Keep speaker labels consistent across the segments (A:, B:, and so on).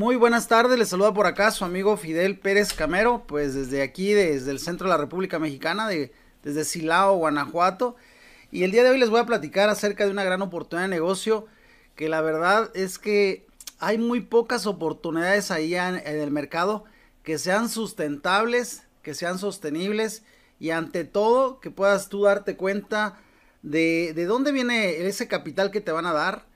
A: Muy buenas tardes, les saluda por acá su amigo Fidel Pérez Camero, pues desde aquí, desde el centro de la República Mexicana, de, desde Silao, Guanajuato. Y el día de hoy les voy a platicar acerca de una gran oportunidad de negocio que la verdad es que hay muy pocas oportunidades ahí en, el mercado que sean sustentables, que sean sostenibles y ante todo que puedas tú darte cuenta de, de dónde viene ese capital que te van a dar.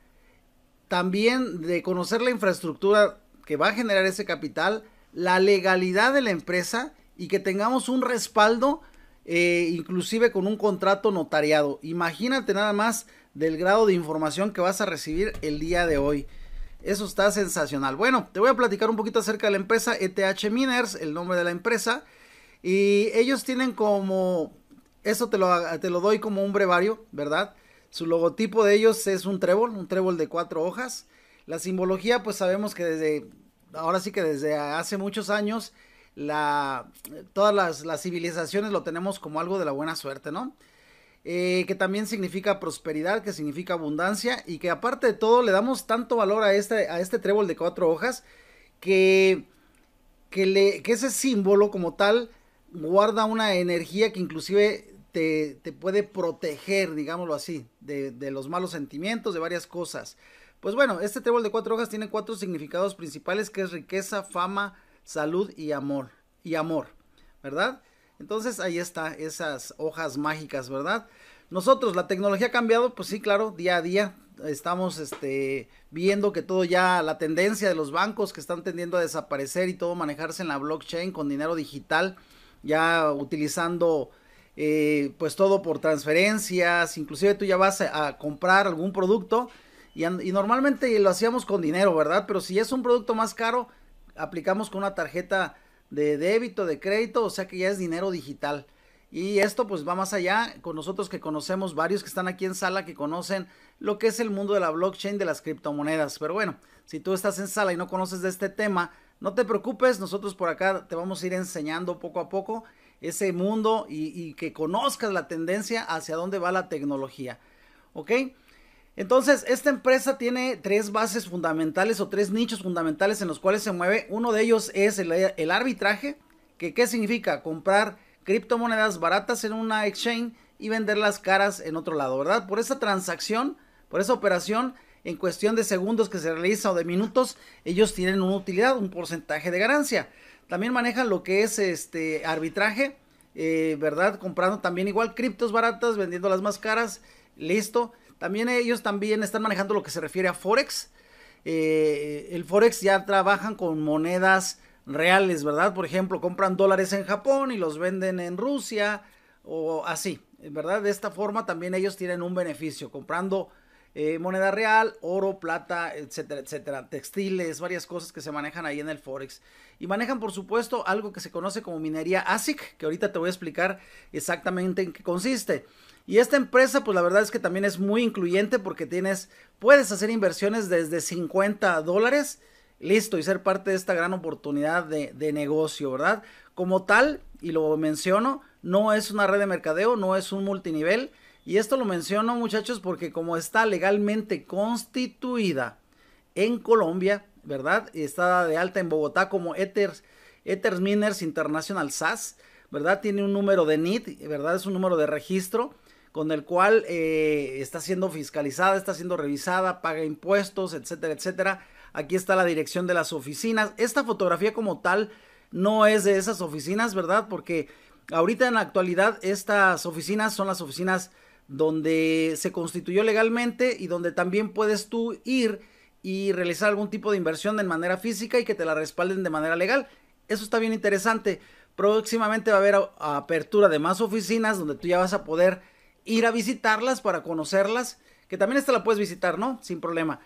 A: También de conocer la infraestructura que va a generar ese capital, la legalidad de la empresa y que tengamos un respaldo, eh, inclusive con un contrato notariado. Imagínate nada más del grado de información que vas a recibir el día de hoy. Eso está sensacional. Bueno, te voy a platicar un poquito acerca de la empresa ETH Miners, el nombre de la empresa. Y ellos tienen como, eso te lo, te lo doy como un brevario, ¿verdad? Su logotipo de ellos es un trébol, un trébol de cuatro hojas. La simbología, pues sabemos que desde, ahora sí que desde hace muchos años, la, todas las, civilizaciones lo tenemos como algo de la buena suerte, ¿no? Eh, que también significa prosperidad, que significa abundancia y que aparte de todo le damos tanto valor a este, a este trébol de cuatro hojas que, que, le, que ese símbolo como tal guarda una energía que inclusive te, te puede proteger, digámoslo así, de, de los malos sentimientos, de varias cosas. Pues bueno, este trébol de cuatro hojas tiene cuatro significados principales que es riqueza, fama, salud y amor. Y amor, ¿verdad? Entonces ahí está, esas hojas mágicas, ¿verdad? Nosotros, la tecnología ha cambiado, pues sí, claro, día a día. Estamos este, viendo que todo ya, la tendencia de los bancos que están tendiendo a desaparecer y todo manejarse en la blockchain con dinero digital, ya utilizando eh, pues todo por transferencias, inclusive tú ya vas a, a comprar algún producto y, normalmente lo hacíamos con dinero, ¿verdad? Pero si es un producto más caro, aplicamos con una tarjeta de débito, de crédito, o sea que ya es dinero digital. Y esto pues va más allá, con nosotros que conocemos, varios que están aquí en sala que conocen lo que es el mundo de la blockchain, de las criptomonedas. Pero bueno, si tú estás en sala y no conoces de este tema, no te preocupes, nosotros por acá te vamos a ir enseñando poco a poco ese mundo y, y que conozcas la tendencia hacia dónde va la tecnología. ¿Ok? Entonces, esta empresa tiene tres bases fundamentales o tres nichos fundamentales en los cuales se mueve. Uno de ellos es el, arbitraje, que qué significa comprar criptomonedas baratas en una exchange y venderlas caras en otro lado, ¿verdad? Por esa transacción, por esa operación, en cuestión de segundos que se realiza o de minutos, ellos tienen una utilidad, un porcentaje de ganancia. También manejan lo que es este arbitraje, eh, ¿verdad? Comprando también igual criptos baratas, vendiendo las más caras, listo. También ellos también están manejando lo que se refiere a Forex. Eh, el Forex ya trabajan con monedas reales, ¿verdad? Por ejemplo, compran dólares en Japón y los venden en Rusia o así, ¿verdad? De esta forma también ellos tienen un beneficio comprando eh, moneda real, oro, plata, etcétera, etcétera, textiles, varias cosas que se manejan ahí en el Forex. Y manejan, por supuesto, algo que se conoce como minería ASIC, que ahorita te voy a explicar exactamente en qué consiste. Y esta empresa, pues la verdad es que también es muy incluyente porque tienes, puedes hacer inversiones desde 50 dólares, listo, y ser parte de esta gran oportunidad de, negocio, ¿verdad? Como tal, y lo menciono, no es una red de mercadeo, no es un multinivel. Y esto lo menciono muchachos porque como está legalmente constituida en Colombia, ¿verdad? Está de alta en Bogotá como Ethers, Ethers Miners International SAS, ¿verdad? Tiene un número de NIT, ¿verdad? Es un número de registro con el cual eh, está siendo fiscalizada, está siendo revisada, paga impuestos, etcétera, etcétera. Aquí está la dirección de las oficinas. Esta fotografía como tal no es de esas oficinas, ¿verdad? Porque ahorita en la actualidad estas oficinas son las oficinas donde se constituyó legalmente y donde también puedes tú ir y realizar algún tipo de inversión de manera física y que te la respalden de manera legal. Eso está bien interesante. Próximamente va a haber apertura de más oficinas donde tú ya vas a poder ir a visitarlas para conocerlas, que también esta la puedes visitar, ¿no? Sin problema.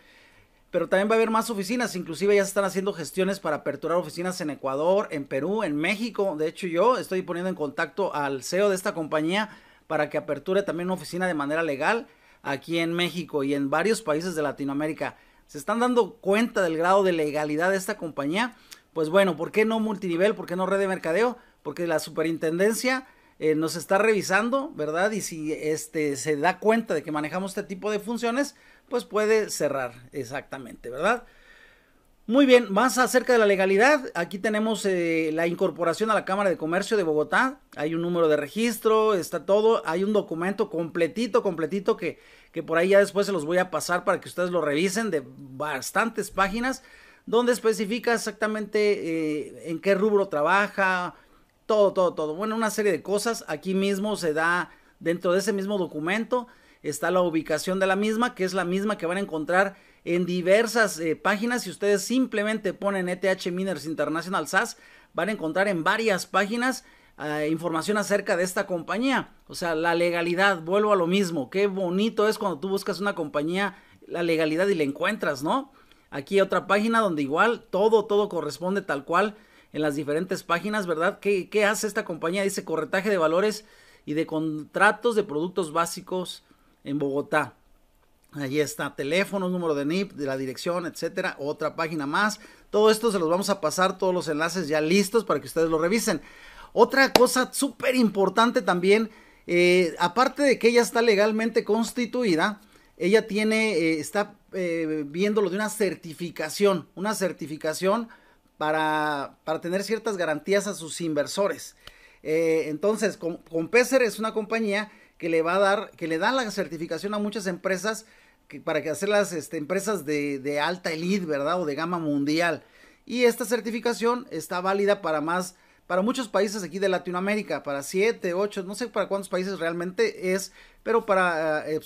A: Pero también va a haber más oficinas, inclusive ya se están haciendo gestiones para aperturar oficinas en Ecuador, en Perú, en México. De hecho, yo estoy poniendo en contacto al CEO de esta compañía para que aperture también una oficina de manera legal aquí en México y en varios países de Latinoamérica. ¿Se están dando cuenta del grado de legalidad de esta compañía? Pues bueno, ¿por qué no multinivel? ¿Por qué no red de mercadeo? Porque la superintendencia eh, nos está revisando, ¿verdad? Y si este, se da cuenta de que manejamos este tipo de funciones, pues puede cerrar exactamente, ¿verdad? Muy bien, más acerca de la legalidad, aquí tenemos eh, la incorporación a la Cámara de Comercio de Bogotá, hay un número de registro, está todo, hay un documento completito, completito que, que por ahí ya después se los voy a pasar para que ustedes lo revisen de bastantes páginas, donde especifica exactamente eh, en qué rubro trabaja, todo, todo, todo. Bueno, una serie de cosas. Aquí mismo se da, dentro de ese mismo documento, está la ubicación de la misma, que es la misma que van a encontrar en diversas eh, páginas. Si ustedes simplemente ponen ETH Miners International SAS, van a encontrar en varias páginas eh, información acerca de esta compañía. O sea, la legalidad, vuelvo a lo mismo. Qué bonito es cuando tú buscas una compañía, la legalidad y la encuentras, ¿no? Aquí otra página donde igual todo, todo corresponde tal cual en las diferentes páginas, ¿verdad? ¿Qué, hace esta compañía? Dice corretaje de valores y de contratos de productos básicos en Bogotá. Allí está, teléfono, número de NIP, de la dirección, etcétera, otra página más. Todo esto se los vamos a pasar, todos los enlaces ya listos para que ustedes lo revisen. Otra cosa súper importante también, eh, aparte de que ella está legalmente constituida, ella tiene, eh, está eh, viéndolo de una certificación, una certificación para, para tener ciertas garantías a sus inversores. Eh, entonces, con, es una compañía que le va a dar, que le da la certificación a muchas empresas para que hacer las este, empresas de, alta elite, ¿verdad? O de gama mundial. Y esta certificación está válida para más, para muchos países aquí de Latinoamérica, para 7, 8, no sé para cuántos países realmente es, pero para eh,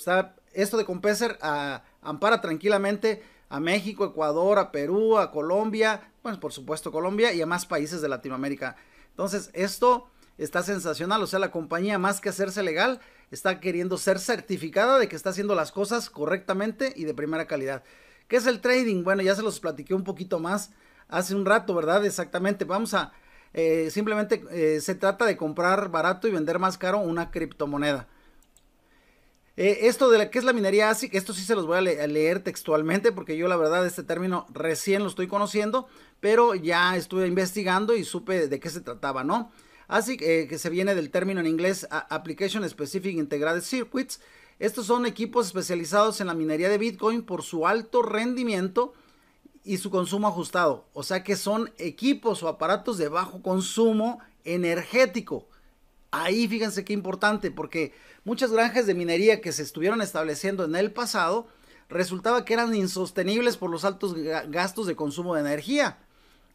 A: esto de Compeser ah, ampara tranquilamente a México, Ecuador, a Perú, a Colombia, bueno, pues, por supuesto Colombia y a más países de Latinoamérica. Entonces, esto está sensacional, o sea, la compañía más que hacerse legal, está queriendo ser certificada de que está haciendo las cosas correctamente y de primera calidad. ¿Qué es el trading? Bueno, ya se los platiqué un poquito más hace un rato, ¿verdad? Exactamente, vamos a... Eh, simplemente eh, se trata de comprar barato y vender más caro una criptomoneda. Eh, esto de la, que es la minería ASIC, esto sí se los voy a, leer textualmente porque yo la verdad este término recién lo estoy conociendo, pero ya estuve investigando y supe de qué se trataba, ¿no? ASIC, eh, que se viene del término en inglés Application Specific Integrated Circuits, estos son equipos especializados en la minería de Bitcoin por su alto rendimiento y su consumo ajustado, o sea que son equipos o aparatos de bajo consumo energético Ahí fíjense qué importante, porque muchas granjas de minería que se estuvieron estableciendo en el pasado resultaba que eran insostenibles por los altos gastos de consumo de energía.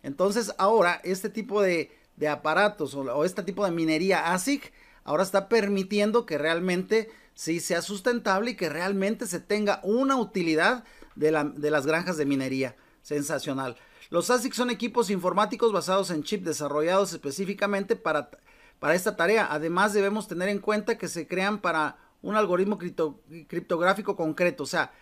A: Entonces ahora este tipo de, aparatos o, este tipo de minería ASIC ahora está permitiendo que realmente sí sea sustentable y que realmente se tenga una utilidad de, de las granjas de minería. Sensacional. Los ASIC son equipos informáticos basados en chip desarrollados específicamente para para esta tarea. Además, debemos tener en cuenta que se crean para un algoritmo criptográfico concreto, o sea,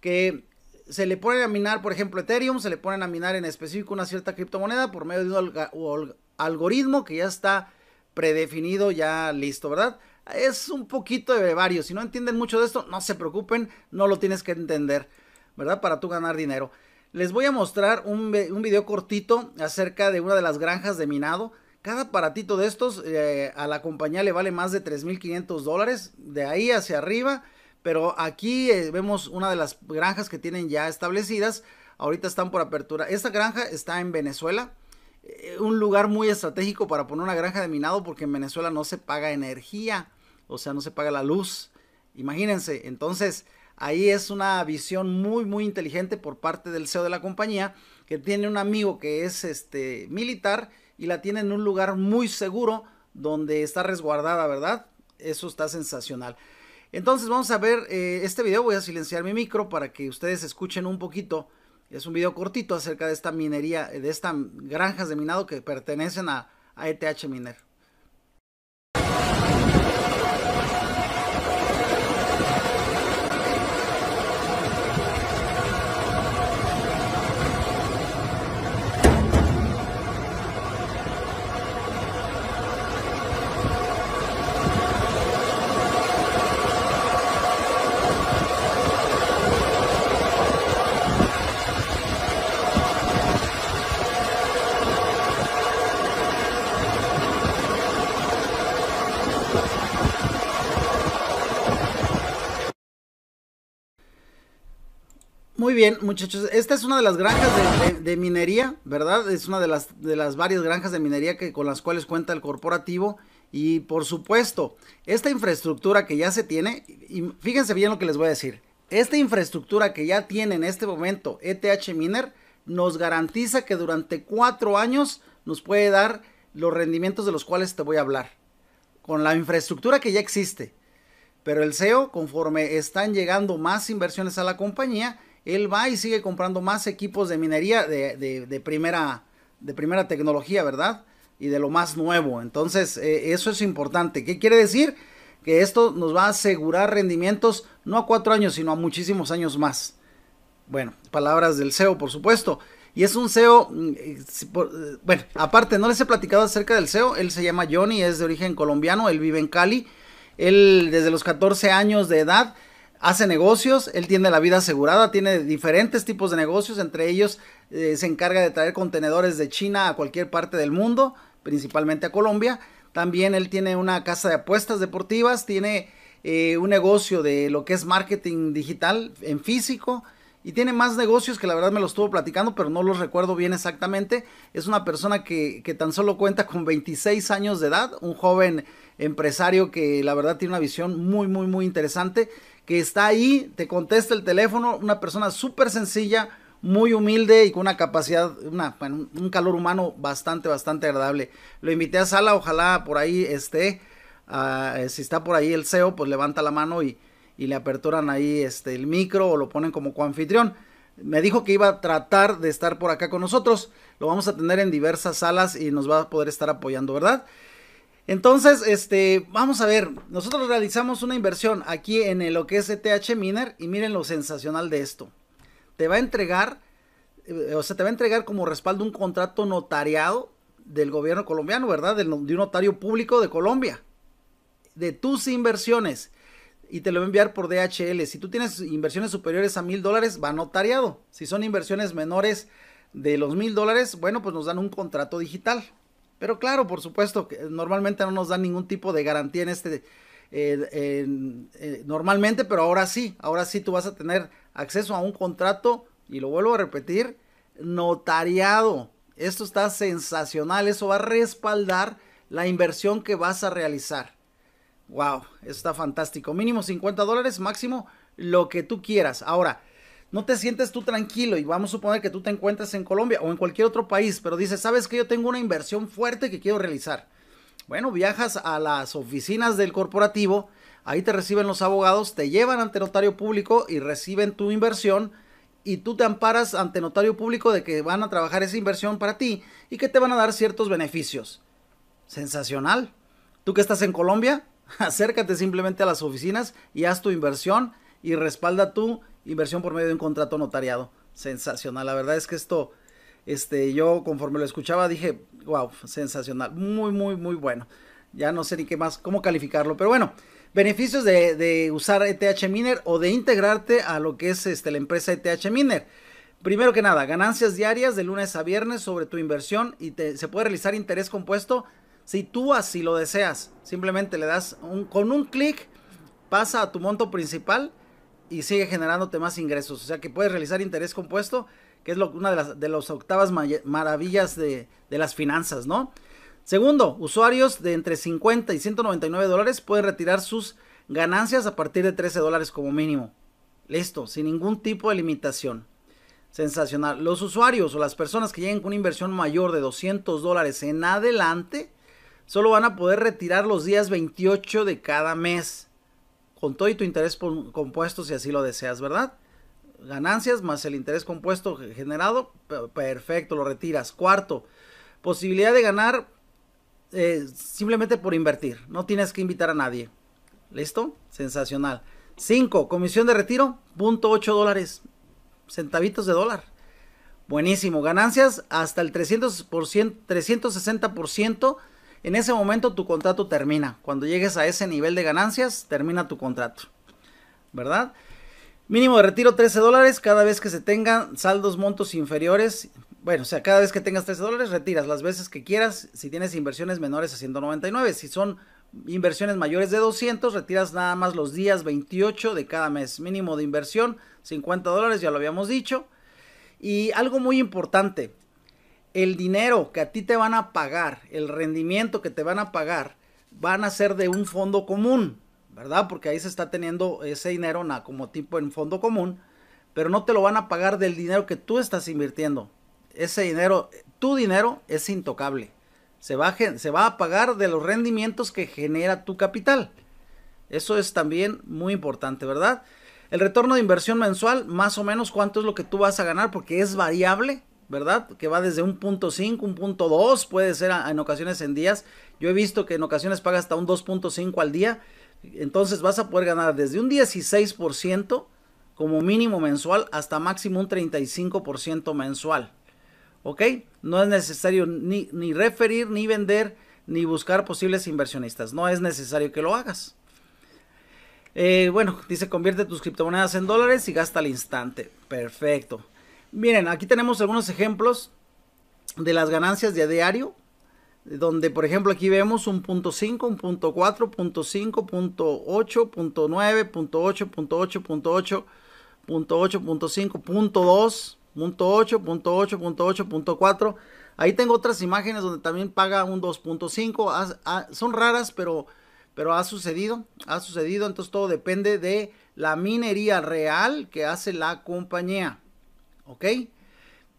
A: que se le pone a minar, por ejemplo, Ethereum, se le ponen a minar en específico una cierta criptomoneda por medio de un algoritmo que ya está predefinido, ya listo, ¿verdad? Es un poquito de varios, Si no entienden mucho de esto, no se preocupen, no lo tienes que entender, ¿verdad? Para tú ganar dinero. Les voy a mostrar un, un video cortito acerca de una de las granjas de minado cada aparatito de estos eh, a la compañía le vale más de 3.500 dólares, de ahí hacia arriba, pero aquí eh, vemos una de las granjas que tienen ya establecidas, ahorita están por apertura. Esta granja está en Venezuela, eh, un lugar muy estratégico para poner una granja de minado porque en Venezuela no se paga energía, o sea, no se paga la luz, imagínense, entonces... Ahí es una visión muy, muy inteligente por parte del CEO de la compañía, que tiene un amigo que es este militar y la tienen en un lugar muy seguro donde está resguardada, ¿verdad? Eso está sensacional. Entonces vamos a ver eh, este video, voy a silenciar mi micro para que ustedes escuchen un poquito. Es un video cortito acerca de esta minería, de estas granjas de minado que pertenecen a, a ETH Miner. Muy bien, muchachos. Esta es una de las granjas de, minería, ¿verdad? Es una de las, de las varias granjas de minería que, con las cuales cuenta el corporativo. Y por supuesto, esta infraestructura que ya se tiene, y fíjense bien lo que les voy a decir. Esta infraestructura que ya tiene en este momento ETH Miner nos garantiza que durante cuatro años nos puede dar los rendimientos de los cuales te voy a hablar. Con la infraestructura que ya existe. Pero el SEO, conforme están llegando más inversiones a la compañía, él va y sigue comprando más equipos de minería de, primera, de primera tecnología, ¿verdad? Y de lo más nuevo. Entonces, eh, eso es importante. ¿Qué quiere decir? Que esto nos va a asegurar rendimientos no a cuatro años, sino a muchísimos años más. Bueno, palabras del CEO, por supuesto. Y es un CEO, mm, eh, bueno, aparte, no les he platicado acerca del CEO, él se llama Johnny, es de origen colombiano, él vive en Cali, él desde los 14 años de edad hace negocios, él tiene la vida asegurada, tiene diferentes tipos de negocios, entre ellos eh, se encarga de traer contenedores de China a cualquier parte del mundo, principalmente a Colombia. También él tiene una casa de apuestas deportivas, tiene eh, un negocio de lo que es marketing digital en físico, y tiene más negocios que la verdad me lo estuvo platicando, pero no los recuerdo bien exactamente. Es una persona que, tan solo cuenta con 26 años de edad, un joven empresario que la verdad tiene una visión muy, muy, muy interesante, que está ahí, te contesta el teléfono, una persona súper sencilla, muy humilde y con una capacidad, una, un calor humano bastante, bastante agradable. Lo invité a sala, ojalá por ahí esté. Ah, si está por ahí el CEO, pues levanta la mano y, y le aperturan ahí este, el micro o lo ponen como coanfitrión. Me dijo que iba a tratar de estar por acá con nosotros. Lo vamos a tener en diversas salas y nos va a poder estar apoyando, ¿verdad? Entonces, este, vamos a ver, nosotros realizamos una inversión aquí en lo que es ETH Miner y miren lo sensacional de esto. Te va a entregar, eh, o sea, te va a entregar como respaldo un contrato notariado del gobierno colombiano, ¿verdad? de un notario público de Colombia, de tus inversiones y te lo va a enviar por DHL. Si tú tienes inversiones superiores a mil dólares, va notariado. Si son inversiones menores de los mil dólares, bueno, pues nos dan un contrato digital. Pero claro, por supuesto, que normalmente no nos dan ningún tipo de garantía en este, eh, eh, normalmente, pero ahora sí, ahora sí tú vas a tener acceso a un contrato, y lo vuelvo a repetir, notariado. Esto está sensacional, eso va a respaldar la inversión que vas a realizar. Wow, está fantástico. Mínimo 50 dólares, máximo lo que tú quieras. Ahora, no te sientes tú tranquilo y vamos a suponer que tú te encuentras en Colombia o en cualquier otro país, pero dices, sabes que yo tengo una inversión fuerte que quiero realizar. Bueno, viajas a las oficinas del corporativo, ahí te reciben los abogados, te llevan ante notario público y reciben tu inversión y tú te amparas ante notario público de que van a trabajar esa inversión para ti y que te van a dar ciertos beneficios. Sensacional. Tú que estás en Colombia, Acércate simplemente a las oficinas y haz tu inversión y respalda tu inversión por medio de un contrato notariado. Sensacional. La verdad es que esto, este, yo conforme lo escuchaba dije, wow, sensacional. Muy, muy, muy bueno. Ya no sé ni qué más, cómo calificarlo. Pero bueno, beneficios de, usar ETH Miner o de integrarte a lo que es este, la empresa ETH Miner. Primero que nada, ganancias diarias de lunes a viernes sobre tu inversión y se puede realizar interés compuesto si tú así lo deseas, simplemente le das con un clic, pasa a tu monto principal y sigue generándote más ingresos. O sea que puedes realizar interés compuesto, que es una de las de los octavas maravillas de, de las finanzas, ¿no? Segundo, usuarios de entre 50 y 199 dólares pueden retirar sus ganancias a partir de 13 dólares como mínimo. Listo, sin ningún tipo de limitación. Sensacional. Los usuarios o las personas que lleguen con una inversión mayor de 200 dólares en adelante solo van a poder retirar los días 28 de cada mes, con todo y tu interés compuesto si así lo deseas, ¿verdad? Ganancias más el interés compuesto generado, perfecto, lo retiras. Cuarto, posibilidad de ganar eh, simplemente por invertir, no tienes que invitar a nadie. ¿Listo? Sensacional. Cinco, Comisión de retiro, .8 dólares, centavitos de dólar. Buenísimo. Ganancias hasta el 360% en ese momento tu contrato termina. Cuando llegues a ese nivel de ganancias, termina tu contrato. ¿Verdad? Mínimo de retiro 13 dólares cada vez que se tengan saldos montos inferiores. Bueno, o sea, cada vez que tengas 13 dólares, retiras las veces que quieras si tienes inversiones menores a 199. Si son inversiones mayores de 200, retiras nada más los días 28 de cada mes. Mínimo de inversión, 50 dólares, ya lo habíamos dicho. Y algo muy importante, el dinero que a ti te van a pagar, el rendimiento que te van a pagar, van a ser de un fondo común, ¿verdad? Porque ahí se está teniendo ese dinero como tipo en fondo común, pero no te lo van a pagar del dinero que tú estás invirtiendo. Ese dinero, tu dinero es intocable. Se va, a, se va a pagar de los rendimientos que genera tu capital. Eso es también muy importante, ¿verdad? El retorno de inversión mensual, más o menos cuánto es lo que tú vas a ganar, porque es variable ¿verdad? Que va desde un punto 5, un punto puede ser en ocasiones en días. Yo he visto que en ocasiones paga hasta un 2.5 al día. Entonces vas a poder ganar desde un 16% como mínimo mensual hasta máximo un 35% mensual. ¿Ok? No es necesario ni, referir, ni vender, ni buscar posibles inversionistas. No es necesario que lo hagas. Eh, bueno, dice convierte tus criptomonedas en dólares y gasta al instante. Perfecto. Miren, aquí tenemos algunos ejemplos de las ganancias de a diario, donde por ejemplo aquí vemos un punto 5, un punto 4, 0.8, 5, 0.8, 8, punto 9, punto 8, 8, 8, 8, 5, 2, 8, 8, 8, 4. Ahí tengo otras imágenes donde también paga un 2.5. Son raras, pero, pero ha sucedido. Ha sucedido. Entonces todo depende de la minería real que hace la compañía. ¿ok?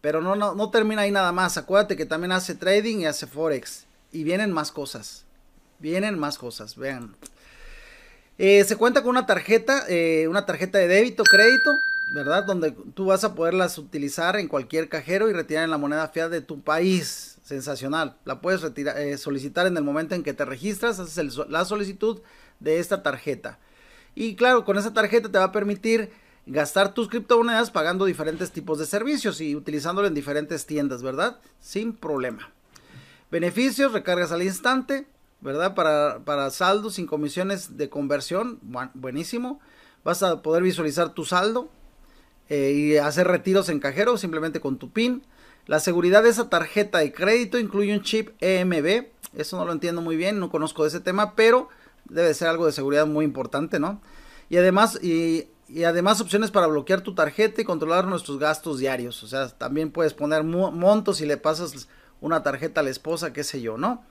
A: Pero no, no, termina ahí nada más. Acuérdate que también hace trading y hace forex. Y vienen más cosas. Vienen más cosas, vean. Eh, se cuenta con una tarjeta, eh, una tarjeta de débito, crédito, ¿verdad? Donde tú vas a poderlas utilizar en cualquier cajero y retirar en la moneda fiat de tu país. Sensacional. La puedes retirar, eh, solicitar en el momento en que te registras, haces la solicitud de esta tarjeta. Y claro, con esa tarjeta te va a permitir gastar tus criptomonedas pagando diferentes tipos de servicios y utilizándolo en diferentes tiendas, ¿verdad? Sin problema. Beneficios, recargas al instante, ¿verdad? Para, saldo sin comisiones de conversión, buenísimo. Vas a poder visualizar tu saldo eh, y hacer retiros en cajero simplemente con tu PIN. La seguridad de esa tarjeta de crédito incluye un chip EMB. Eso no lo entiendo muy bien, no conozco de ese tema, pero debe ser algo de seguridad muy importante, ¿no? Y además, y y además opciones para bloquear tu tarjeta y controlar nuestros gastos diarios. O sea, también puedes poner montos Y le pasas una tarjeta a la esposa, qué sé yo, ¿no?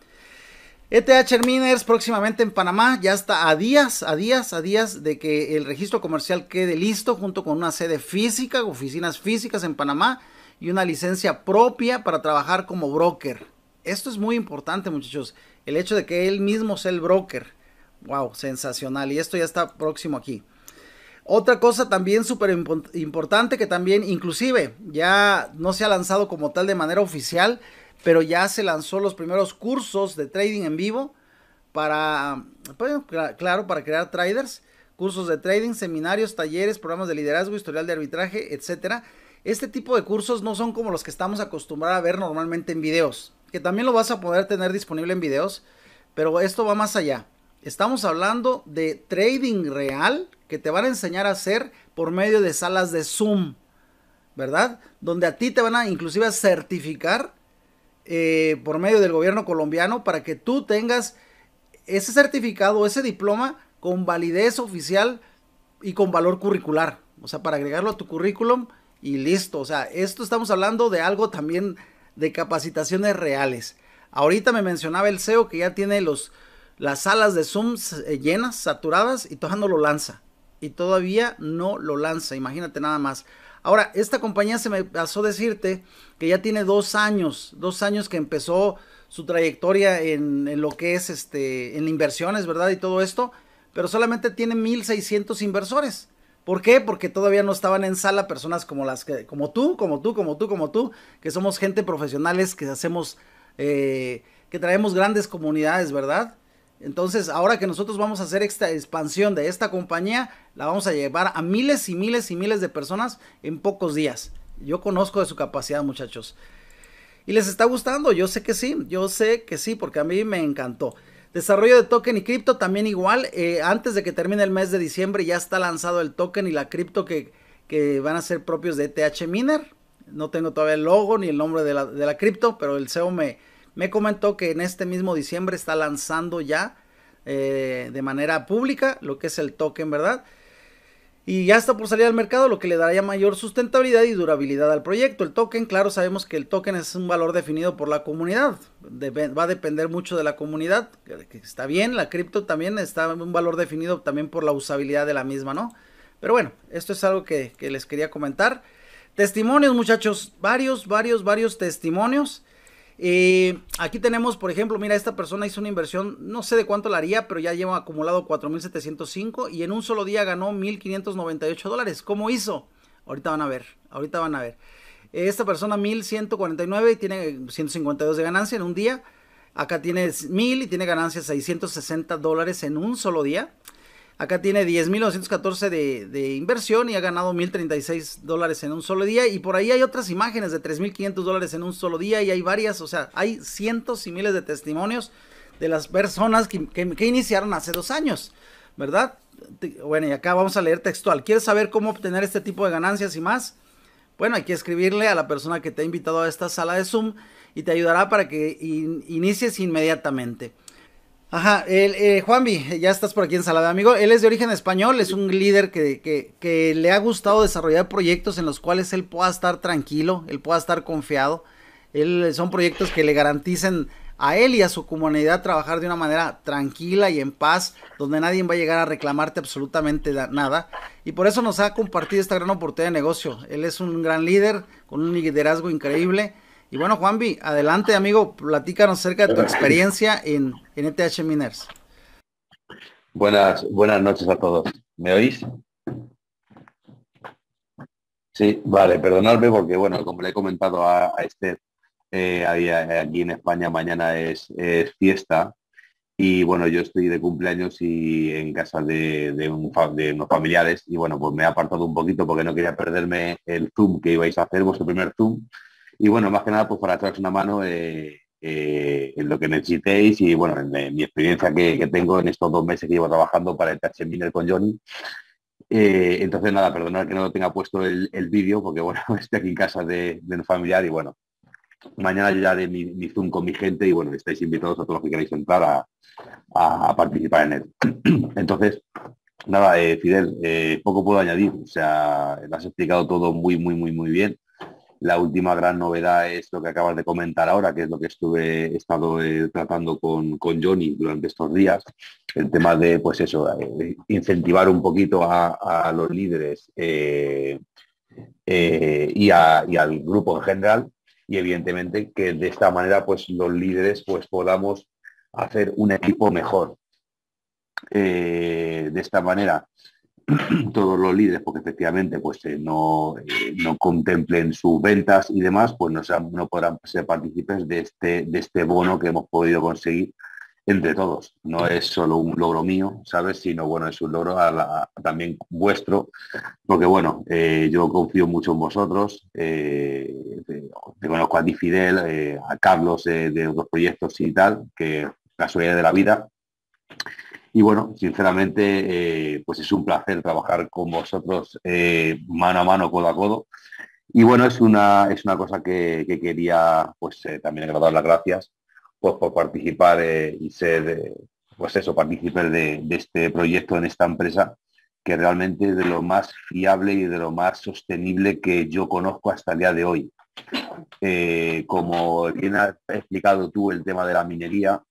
A: ETH Miners próximamente en Panamá ya está a días, a días, a días de que el registro comercial quede listo junto con una sede física, oficinas físicas en Panamá y una licencia propia para trabajar como broker. Esto es muy importante muchachos, el hecho de que él mismo sea el broker. Wow, sensacional. Y esto ya está próximo aquí. Otra cosa también súper importante que también inclusive ya no se ha lanzado como tal de manera oficial, pero ya se lanzó los primeros cursos de trading en vivo para, pues, claro, para crear traders, cursos de trading, seminarios, talleres, programas de liderazgo, historial de arbitraje, etcétera. Este tipo de cursos no son como los que estamos acostumbrados a ver normalmente en videos, que también lo vas a poder tener disponible en videos, pero esto va más allá. Estamos hablando de trading real que te van a enseñar a hacer por medio de salas de Zoom, ¿verdad? Donde a ti te van a inclusive certificar eh, por medio del gobierno colombiano para que tú tengas ese certificado, ese diploma con validez oficial y con valor curricular. O sea, para agregarlo a tu currículum y listo. O sea, esto estamos hablando de algo también de capacitaciones reales. Ahorita me mencionaba el CEO que ya tiene los las salas de Zoom eh, llenas, saturadas, y todavía no lo lanza. Y todavía no lo lanza, imagínate nada más. Ahora, esta compañía se me pasó decirte que ya tiene dos años, dos años que empezó su trayectoria en, lo que es este, en inversiones, ¿verdad? Y todo esto, pero solamente tiene 1.600 inversores. ¿Por qué? Porque todavía no estaban en sala personas como las que, como tú, como tú, como tú, como tú, que somos gente profesionales, que hacemos, eh, que traemos grandes comunidades, ¿verdad? Entonces, ahora que nosotros vamos a hacer esta expansión de esta compañía, la vamos a llevar a miles y miles y miles de personas en pocos días. Yo conozco de su capacidad, muchachos. ¿Y les está gustando? Yo sé que sí, yo sé que sí, porque a mí me encantó. Desarrollo de token y cripto también igual. Eh, antes de que termine el mes de diciembre ya está lanzado el token y la cripto que, van a ser propios de ETH Miner. No tengo todavía el logo ni el nombre de la, cripto, pero el SEO me, me comentó que en este mismo diciembre está lanzando ya eh, de manera pública lo que es el token, ¿verdad? Y ya está por salir al mercado, lo que le daría mayor sustentabilidad y durabilidad al proyecto. El token, claro, sabemos que el token es un valor definido por la comunidad. va a depender mucho de la comunidad. Que está bien, la cripto también está un valor definido también por la usabilidad de la misma, ¿no? Pero bueno, esto es algo que les quería comentar. Testimonios, muchachos. Varios, varios, varios testimonios. Eh, aquí tenemos, por ejemplo, mira, esta persona hizo una inversión, no sé de cuánto la haría, pero ya lleva acumulado 4.705 y en un solo día ganó 1.598 dólares. ¿Cómo hizo? Ahorita van a ver, ahorita van a ver. Esta persona 1.149 y tiene 152 de ganancia en un día. Acá tienes 1.000 y tiene ganancia 660 dólares en un solo día. Acá tiene 10.914 de, de inversión y ha ganado 1.036 dólares en un solo día. Y por ahí hay otras imágenes de 3.500 dólares en un solo día y hay varias, o sea, hay cientos y miles de testimonios de las personas que, iniciaron hace dos años, ¿verdad? Bueno, y acá vamos a leer textual. ¿Quieres saber cómo obtener este tipo de ganancias y más? Bueno, hay que escribirle a la persona que te ha invitado a esta sala de Zoom y te ayudará para que inicies inmediatamente. Ajá, el, eh, Juanvi, ya estás por aquí en Salada, amigo. Él es de origen español, es un líder que, le ha gustado desarrollar proyectos en los cuales él pueda estar tranquilo, él pueda estar confiado. Él, son proyectos que le garanticen a él y a su comunidad trabajar de una manera tranquila y en paz, donde nadie va a llegar a reclamarte absolutamente nada. Y por eso nos ha compartido esta gran oportunidad de negocio. Él es un gran líder, con un liderazgo increíble y bueno, Juanvi, adelante amigo, platícanos acerca de tu experiencia en, en ETH Miners.
B: Buenas, buenas noches a todos. ¿Me oís? Sí, vale, perdonadme porque, bueno, como le he comentado a, Esther, eh, aquí en España mañana es, fiesta y, bueno, yo estoy de cumpleaños y en casa de, unos familiares y, bueno, pues me he apartado un poquito porque no quería perderme el Zoom que ibais a hacer, vuestro primer Zoom. Y bueno, más que nada, pues para traeros una mano eh, eh, en lo que necesitéis y bueno, en, mi experiencia que, tengo en estos dos meses que llevo trabajando para el tercer Miner con Johnny. Eh, entonces nada, perdonad que no lo tenga puesto el, vídeo, porque bueno, estoy aquí en casa de, un familiar y bueno, mañana ya haré mi, Zoom con mi gente y bueno, estáis invitados a todos los que queráis entrar a, participar en él. Entonces, nada, Fidel, poco puedo añadir, o sea, lo has explicado todo muy, muy, muy, muy bien. La última gran novedad es lo que acabas de comentar ahora, que es lo que estuve estado eh, tratando con, Johnny durante estos días, el tema de, pues eso, eh, incentivar un poquito a, los líderes eh, y, y, al grupo en general, y evidentemente que de esta manera, pues los líderes, pues podamos hacer un equipo mejor. de esta manera, todos los líderes, porque efectivamente pues, eh, eh, no, contemplen sus ventas y demás, pues no, sean, no podrán ser partícipes de este, de este bono que hemos podido conseguir entre todos. No es solo un logro mío, ¿sabes? Sino, bueno, es un logro también vuestro, porque, bueno, eh, yo confío mucho en vosotros. te, conozco a ti, Fidel, a Carlos de otros proyectos y tal, que la suerte de la vida. Y bueno, sinceramente, eh, pues es un placer trabajar con vosotros eh, mano a mano, codo a codo. Y bueno, es una, es una cosa que, quería pues eh, también dar las gracias pues, por participar y ser, pues eso, partícipe de, de, este proyecto en esta empresa, que realmente es de lo más fiable y de lo más sostenible que yo conozco hasta el día de hoy. como bien has explicado tú el tema de la minería,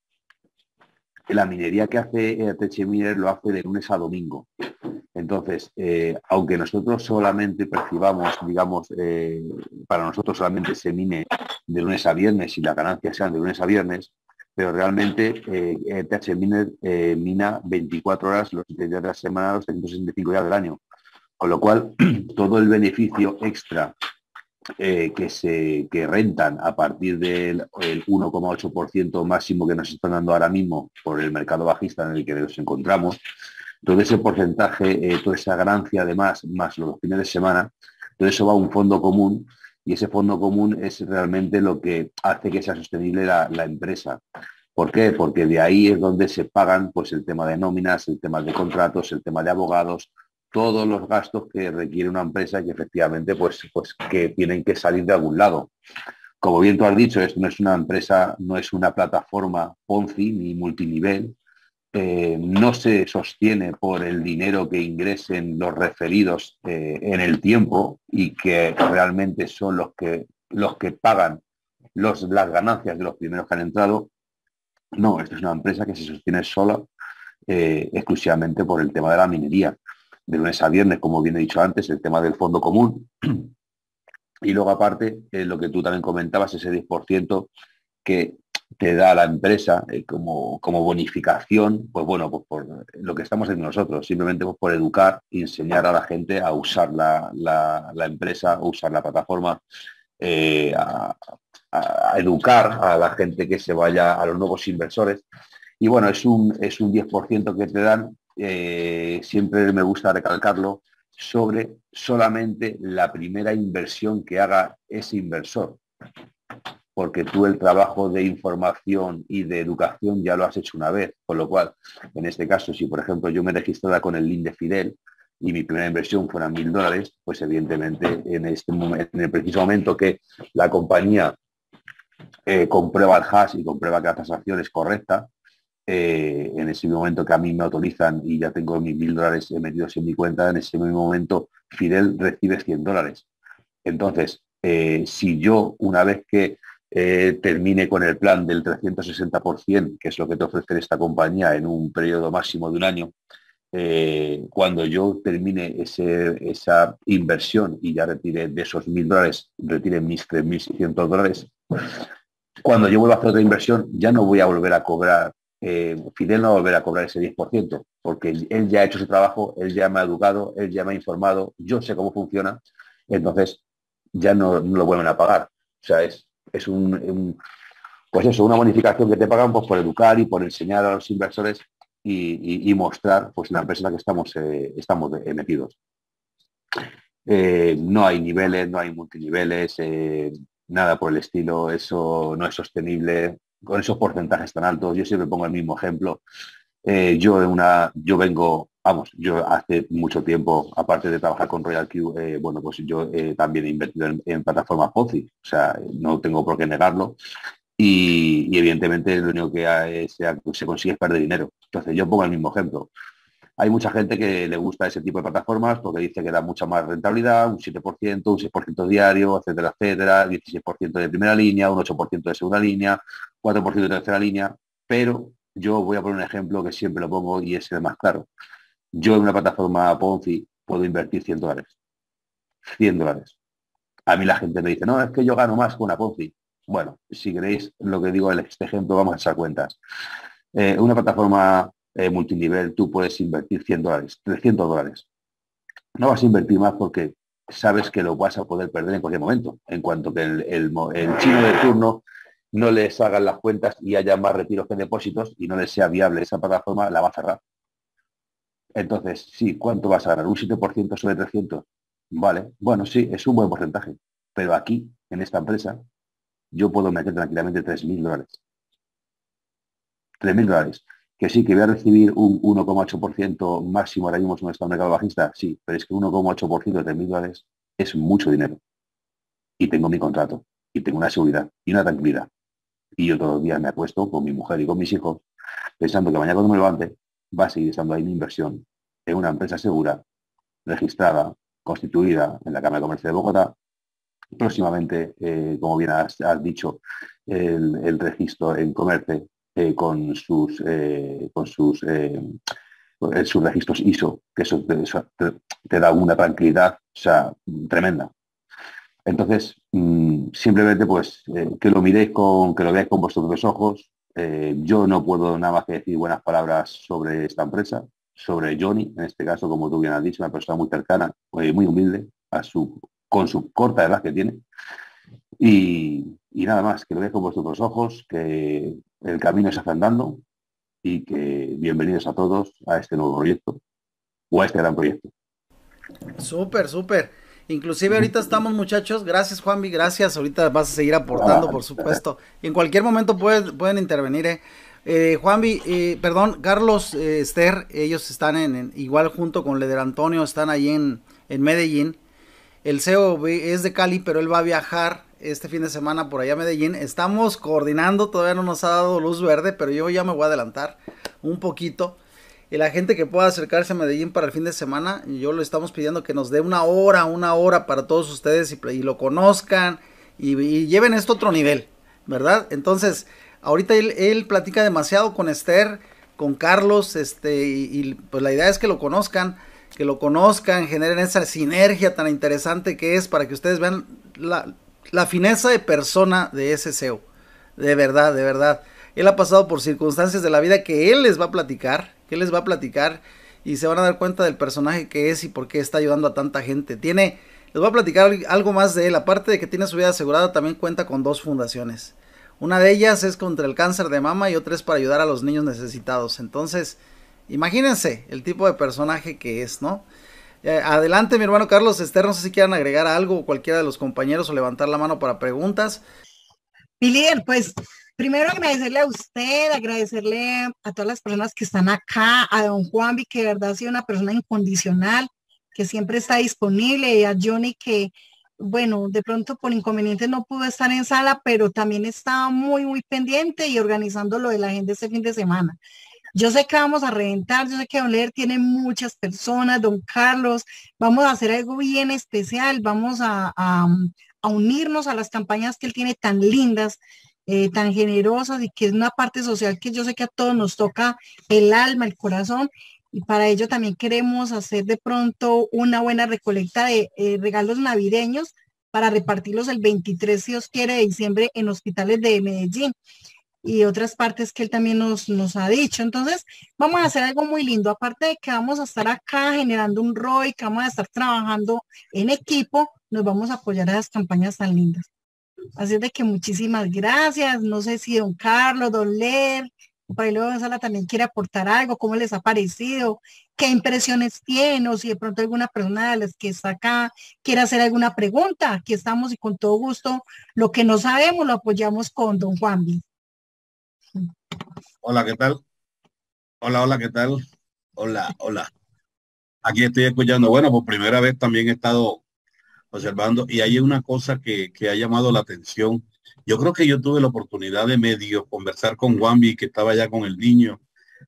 B: la minería que hace TH eh, Miner lo hace de lunes a domingo. Entonces, eh, aunque nosotros solamente percibamos, digamos, eh, para nosotros solamente se mine de lunes a viernes y las ganancias sean de lunes a viernes, pero realmente eh, Miner mina 24 horas los 7 días de la semana, los 365 días del año. Con lo cual, todo el beneficio extra eh, que, se, rentan a partir del 1,8% máximo que nos están dando ahora mismo por el mercado bajista en el que nos encontramos. Todo ese porcentaje, eh, toda esa ganancia además, más los fines de semana, todo eso va a un fondo común y ese fondo común es realmente lo que hace que sea sostenible la, empresa. ¿Por qué? Porque de ahí es donde se pagan pues, el tema de nóminas, el tema de contratos, el tema de abogados, todos los gastos que requiere una empresa que efectivamente pues, pues que tienen que salir de algún lado. Como bien tú has dicho, esto no es una empresa, no es una plataforma Ponzi ni multinivel, eh, no se sostiene por el dinero que ingresen los referidos eh, en el tiempo y que realmente son los que, los que pagan las ganancias de los primeros que han entrado. No, esto es una empresa que se sostiene sola eh, exclusivamente por el tema de la minería de lunes a viernes, como bien he dicho antes, el tema del fondo común. Y luego aparte, eh, lo que tú también comentabas, ese 10% que te da la empresa eh, como, bonificación, pues bueno, pues por lo que estamos haciendo nosotros, simplemente pues, por educar enseñar a la gente a usar la, empresa, a usar la plataforma, eh, a, educar a la gente que se vaya a los nuevos inversores. Y bueno, es un, es un 10% que te dan eh, siempre me gusta recalcarlo, sobre solamente la primera inversión que haga ese inversor. Porque tú el trabajo de información y de educación ya lo has hecho una vez. Con lo cual, en este caso, si por ejemplo yo me registrara con el link de Fidel y mi primera inversión fuera mil dólares, pues evidentemente en, este momento, en el preciso momento que la compañía eh, comprueba el hash y comprueba que la transacción es correcta, eh, en ese momento que a mí me autorizan y ya tengo mis mil dólares metidos en mi cuenta, en ese mismo momento Fidel recibe 100 dólares. Entonces, eh, si yo, una vez que eh, termine con el plan del 360%, que es lo que te ofrece esta compañía en un periodo máximo de un año, cuando yo termine ese, esa inversión y ya retire de esos mil dólares, retire mis 3.600 dólares, cuando yo vuelva a hacer otra inversión, ya no voy a volver a cobrar eh, Fidel no va a volver a cobrar ese 10%, porque él ya ha hecho su trabajo, él ya me ha educado, él ya me ha informado, yo sé cómo funciona, entonces ya no, lo vuelven a pagar. O sea, es, pues eso, una bonificación que te pagan pues, por educar y por enseñar a los inversores y, mostrar pues, la empresa en la que estamos, eh, estamos metidos. Eh, no hay niveles, no hay multiniveles, nada por el estilo, eso no es sostenible, con esos porcentajes tan altos, yo siempre pongo el mismo ejemplo. Eh, yo en una, yo vengo, vamos, yo hace mucho tiempo, aparte de trabajar con Royal Q, eh, bueno, pues yo eh, también he invertido en, plataformas Ponzi, o sea, no tengo por qué negarlo. Y, evidentemente lo único que se consigue es perder dinero. Entonces yo pongo el mismo ejemplo. Hay mucha gente que le gusta ese tipo de plataformas porque dice que da mucha más rentabilidad, un 7%, un 6% diario, etcétera, etcétera, 16% de primera línea, un 8% de segunda línea, 4% de tercera línea, pero yo voy a poner un ejemplo que siempre lo pongo y es el más claro. Yo en una plataforma Ponzi puedo invertir 100 dólares. 100 dólares. A mí la gente me dice, no, es que yo gano más con una Ponzi. Bueno, si queréis lo que digo en este ejemplo, vamos a echar cuentas. Eh, una plataforma eh, multinivel, tú puedes invertir 100 dólares, 300 dólares. No vas a invertir más porque sabes que lo vas a poder perder en cualquier momento, en cuanto que el, chino de turno no les hagan las cuentas y haya más retiros que depósitos y no les sea viable esa plataforma, la va a cerrar. Entonces, sí, ¿cuánto vas a ganar? ¿Un 7% sobre 300? Vale, bueno, sí, es un buen porcentaje, pero aquí, en esta empresa, yo puedo meter tranquilamente 3.000 dólares. 3.000 dólares que sí, que voy a recibir un 1,8% máximo, ahora mismo está el mercado bajista, sí, pero es que 1,8% de 3.000 dólares es mucho dinero. Y tengo mi contrato, y tengo una seguridad, y una tranquilidad. Y yo todos los días me acuesto con mi mujer y con mis hijos, pensando que mañana cuando me levante va a seguir estando ahí mi inversión en una empresa segura, registrada, constituida en la Cámara de Comercio de Bogotá, próximamente, eh, como bien has, dicho, el, el, registro en comercio eh, con sus, eh, con sus, eh, sus registros ISO, que eso te, da una tranquilidad tremenda. Entonces, mm, simplemente pues que lo miréis con, que lo veáis con vuestros ojos. yo no puedo nada más que decir buenas palabras sobre esta empresa, sobre Johnny, en este caso, como tú bien has dicho, una persona muy cercana, muy humilde, a su, con su corta edad que tiene. Y, nada más, que lo dejo con vuestros ojos, que el camino se hace andando y que bienvenidos a todos a este nuevo proyecto o a este gran proyecto.
A: Súper, súper. Inclusive ahorita estamos muchachos, gracias Juanvi, gracias, ahorita vas a seguir aportando ah, por supuesto. En cualquier momento pueden intervenir. Eh. eh Juanvi, eh, perdón, Carlos, eh, Esther, ellos están en, igual junto con Leder Antonio, están ahí en, en Medellín. El CEO es de Cali, pero él va a viajar este fin de semana por allá a Medellín. Estamos coordinando, todavía no nos ha dado luz verde, pero yo ya me voy a adelantar un poquito. Y la gente que pueda acercarse a Medellín para el fin de semana, yo lo estamos pidiendo que nos dé una hora, una hora para todos ustedes y, lo conozcan y, lleven esto a otro nivel, ¿verdad? Entonces, ahorita él, platica demasiado con Esther, con Carlos, este, y, y pues la idea es que lo conozcan que lo conozcan, generen esa sinergia tan interesante que es para que ustedes vean la, la fineza de persona de ese CEO. De verdad, de verdad. Él ha pasado por circunstancias de la vida que él les va a platicar, que él les va a platicar y se van a dar cuenta del personaje que es y por qué está ayudando a tanta gente. Tiene, les voy a platicar algo más de él. Aparte de que tiene su vida asegurada, también cuenta con dos fundaciones. Una de ellas es contra el cáncer de mama y otra es para ayudar a los niños necesitados. Entonces, imagínense el tipo de personaje que es, ¿no? Eh, adelante, mi hermano Carlos Esther, no sé si quieran agregar algo o cualquiera de los compañeros o levantar la mano para
C: preguntas. líder, pues primero agradecerle a usted, agradecerle a todas las personas que están acá, a don Juanvi, que de verdad ha sido una persona incondicional, que siempre está disponible, y a Johnny, que bueno, de pronto por inconvenientes no pudo estar en sala, pero también estaba muy, muy pendiente y organizando lo de la gente este fin de semana. Yo sé que vamos a reventar, yo sé que Oler tiene muchas personas, don Carlos, vamos a hacer algo bien especial, vamos a, unirnos a las campañas que él tiene tan lindas eh, tan generosas y que es una parte social que yo sé que a todos nos toca el alma, el corazón. Y para ello también queremos hacer de pronto una buena recolecta de eh, regalos navideños para repartirlos el 23, si os quiere, de diciembre en hospitales de Medellín y otras partes que él también nos, ha dicho. Entonces, vamos a hacer algo muy lindo. Aparte de que vamos a estar acá generando un ROI, que vamos a estar trabajando en equipo, nos vamos a apoyar a las campañas tan lindas. Así es de que muchísimas gracias. No sé si don Carlos, don Ler, para Gonzalo también quiere aportar algo, cómo les ha parecido, qué impresiones tiene, o si de pronto alguna persona de las que está acá quiere hacer alguna pregunta, aquí estamos y con todo gusto, lo que no sabemos lo apoyamos con don Juan.
D: Hola, ¿qué tal? Hola, hola, ¿qué tal? Hola, hola. Aquí estoy escuchando. Bueno, por primera vez también he estado observando y hay una cosa que, ha llamado la atención. Yo creo que yo tuve la oportunidad de medio conversar con Wambi, que estaba ya con el niño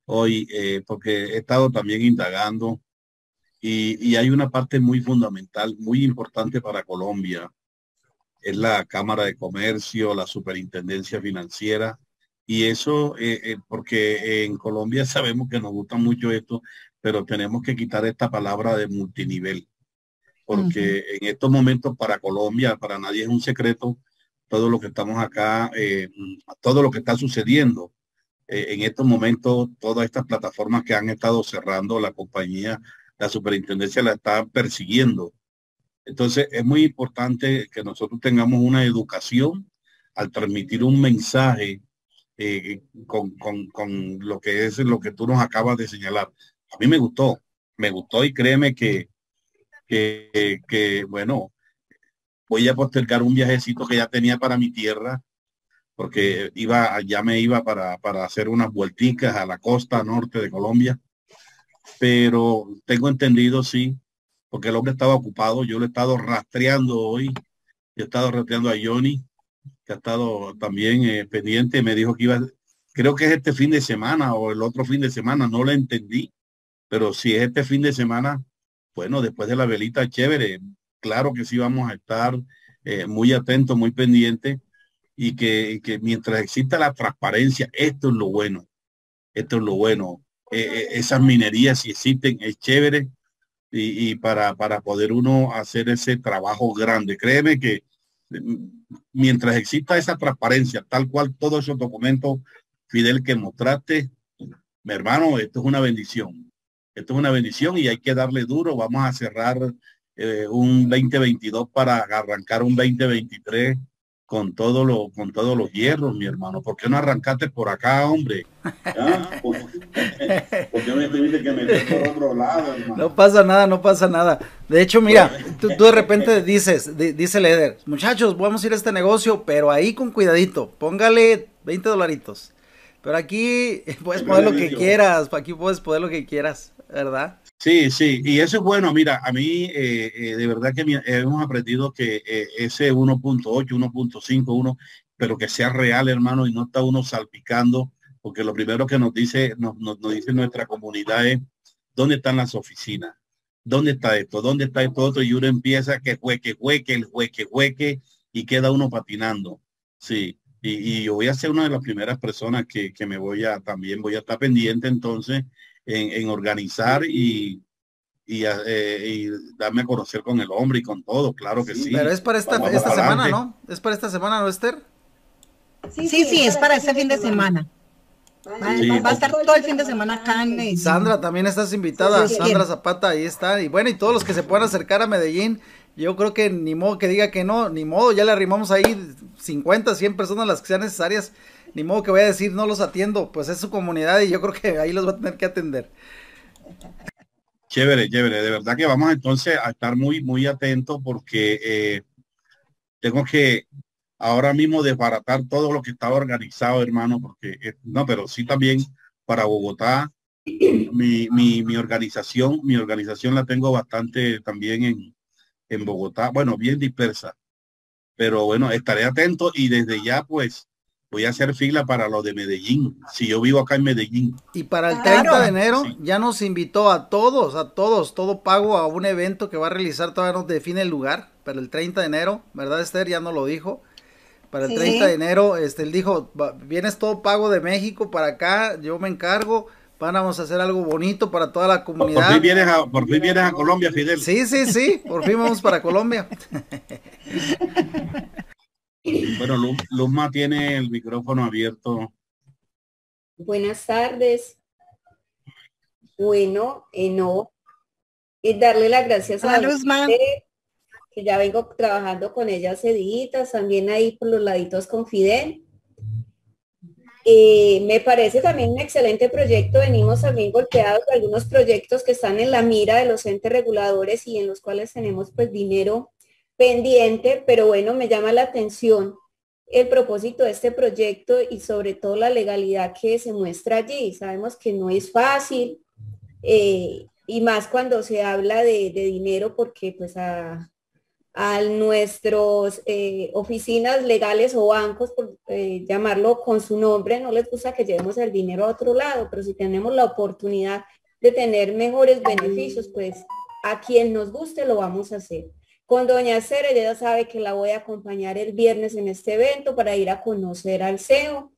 D: hoy, eh, porque he estado también indagando y hay una parte muy fundamental, muy importante para Colombia. Es la Cámara de Comercio, la Superintendencia Financiera, y eso, eh, eh, porque en Colombia sabemos que nos gusta mucho esto, pero tenemos que quitar esta palabra de multinivel, porque en estos momentos para Colombia, para nadie es un secreto todo lo que estamos acá, eh, todo lo que está sucediendo. en estos momentos, todas estas plataformas que han estado cerrando, la compañía, la superintendencia la está persiguiendo. Entonces, es muy importante que nosotros tengamos una educación al transmitir un mensaje eh, con, lo que es lo que tú nos acabas de señalar. A mí me gustó, me gustó y créeme que, que, bueno, voy a postergar un viajecito que ya tenía para mi tierra, porque iba, ya me iba para, para hacer unas vuelticas a la costa norte de Colombia. Pero tengo entendido, sí, porque el hombre estaba ocupado. Yo lo he estado rastreando hoy. Yo he estado rastreando a Johnny que ha estado también eh, pendiente, me dijo que iba, creo que es este fin de semana o el otro fin de semana, no lo entendí, pero si es este fin de semana, bueno, después de la velita chévere, claro que sí vamos a estar eh, muy atentos, muy pendientes y que, mientras exista la transparencia, esto es lo bueno, esto es lo bueno. Eh, esas minerías si existen es chévere y, para, para poder uno hacer ese trabajo grande. Créeme que mientras exista esa transparencia, tal cual todos esos documentos, Fidel, que mostraste, mi hermano, esto es una bendición. Esto es una bendición y hay que darle duro. Vamos a cerrar eh, un 2022 para arrancar un 2023 con todo lo, con todos los hierros, mi hermano. ¿Por qué no arrancaste por acá, hombre? ¿Por, me
A: que otro lado, hermano? No pasa nada, no pasa nada. De hecho, mira, tú, de repente dices, dice Leder, muchachos, vamos a ir a este negocio, pero ahí con cuidadito, póngale 20 dolaritos. Pero aquí puedes poner lo que quieras, aquí puedes poner lo que quieras, ¿verdad? Sí, sí, y eso es bueno. Mira, a
D: mí eh, eh, de verdad que hemos aprendido que eh, ese 1.8, 1.5, 1, pero que sea real, hermano, y no está uno salpicando, porque lo primero que nos dice, nos, dice nuestra comunidad es dónde están las oficinas, dónde está esto, dónde está esto otro, y uno empieza que jueque, hueque, el hueque, hueque, y queda uno patinando. Sí, y, yo voy a ser una de las primeras personas que me voy a, también voy a estar pendiente entonces en, organizar y, eh, y, darme a conocer con el hombre y con todo, claro que sí. Pero es para esta, esta semana, ¿no?
A: ¿Es para esta semana, no, Esther?
C: Sí, sí, sí es para este, este fin de semana. Va a estar todo el fin de semana acá Sandra,
A: también estás invitada. Sandra Zapata, ahí está. Y bueno, y todos los que se puedan acercar a Medellín, yo creo que ni modo que diga que no, ni modo, ya le arrimamos ahí 50, 100 personas las que sean necesarias ni modo que voy a decir no los atiendo, pues es su comunidad y yo creo que ahí los va a tener que atender.
D: Chévere, chévere, de verdad que vamos entonces a estar muy, muy atentos porque eh, tengo que ahora mismo desbaratar todo lo que estaba organizado, hermano, porque eh, no, pero sí también para Bogotá, mi, organización, mi organización la tengo bastante también en, en Bogotá, bueno, bien dispersa, pero bueno, estaré atento y desde ya pues voy a hacer fila para lo de Medellín, si yo vivo acá en Medellín.
A: Y para el 30 ah, de enero ya nos invitó a todos, a todos, todo pago a un evento que va a realizar, todavía no define el lugar, para el 30 de enero, ¿verdad Esther? Ya no lo dijo. Para el 30 de enero, este, él dijo, vienes todo pago de México para acá, yo me encargo, vamos a hacer algo bonito para toda la comunidad. Por fin vienes por fin vienes a
D: Colombia, Fidel. Sí,
A: sí, sí, por fin vamos para Colombia.
D: Bueno, Luma tiene el micrófono abierto.
E: Buenas tardes. Bueno, eh, no. Y darle las gracias a, Luzma. que ya vengo trabajando con ella ceditas, también ahí por los laditos con Fidel. Eh, me parece también un excelente proyecto. Venimos también golpeados de algunos proyectos que están en la mira de los entes reguladores y en los cuales tenemos pues dinero pendiente, pero bueno, me llama la atención el propósito de este proyecto y sobre todo la legalidad que se muestra allí. Sabemos que no es fácil eh, y más cuando se habla de, dinero porque pues a, nuestros eh, oficinas legales o bancos, por eh, llamarlo con su nombre, no les gusta que llevemos el dinero a otro lado, pero si tenemos la oportunidad de tener mejores beneficios, pues a quien nos guste lo vamos a hacer. Con doña Cera, ella sabe que la voy a acompañar el viernes en este evento para ir a conocer al CEO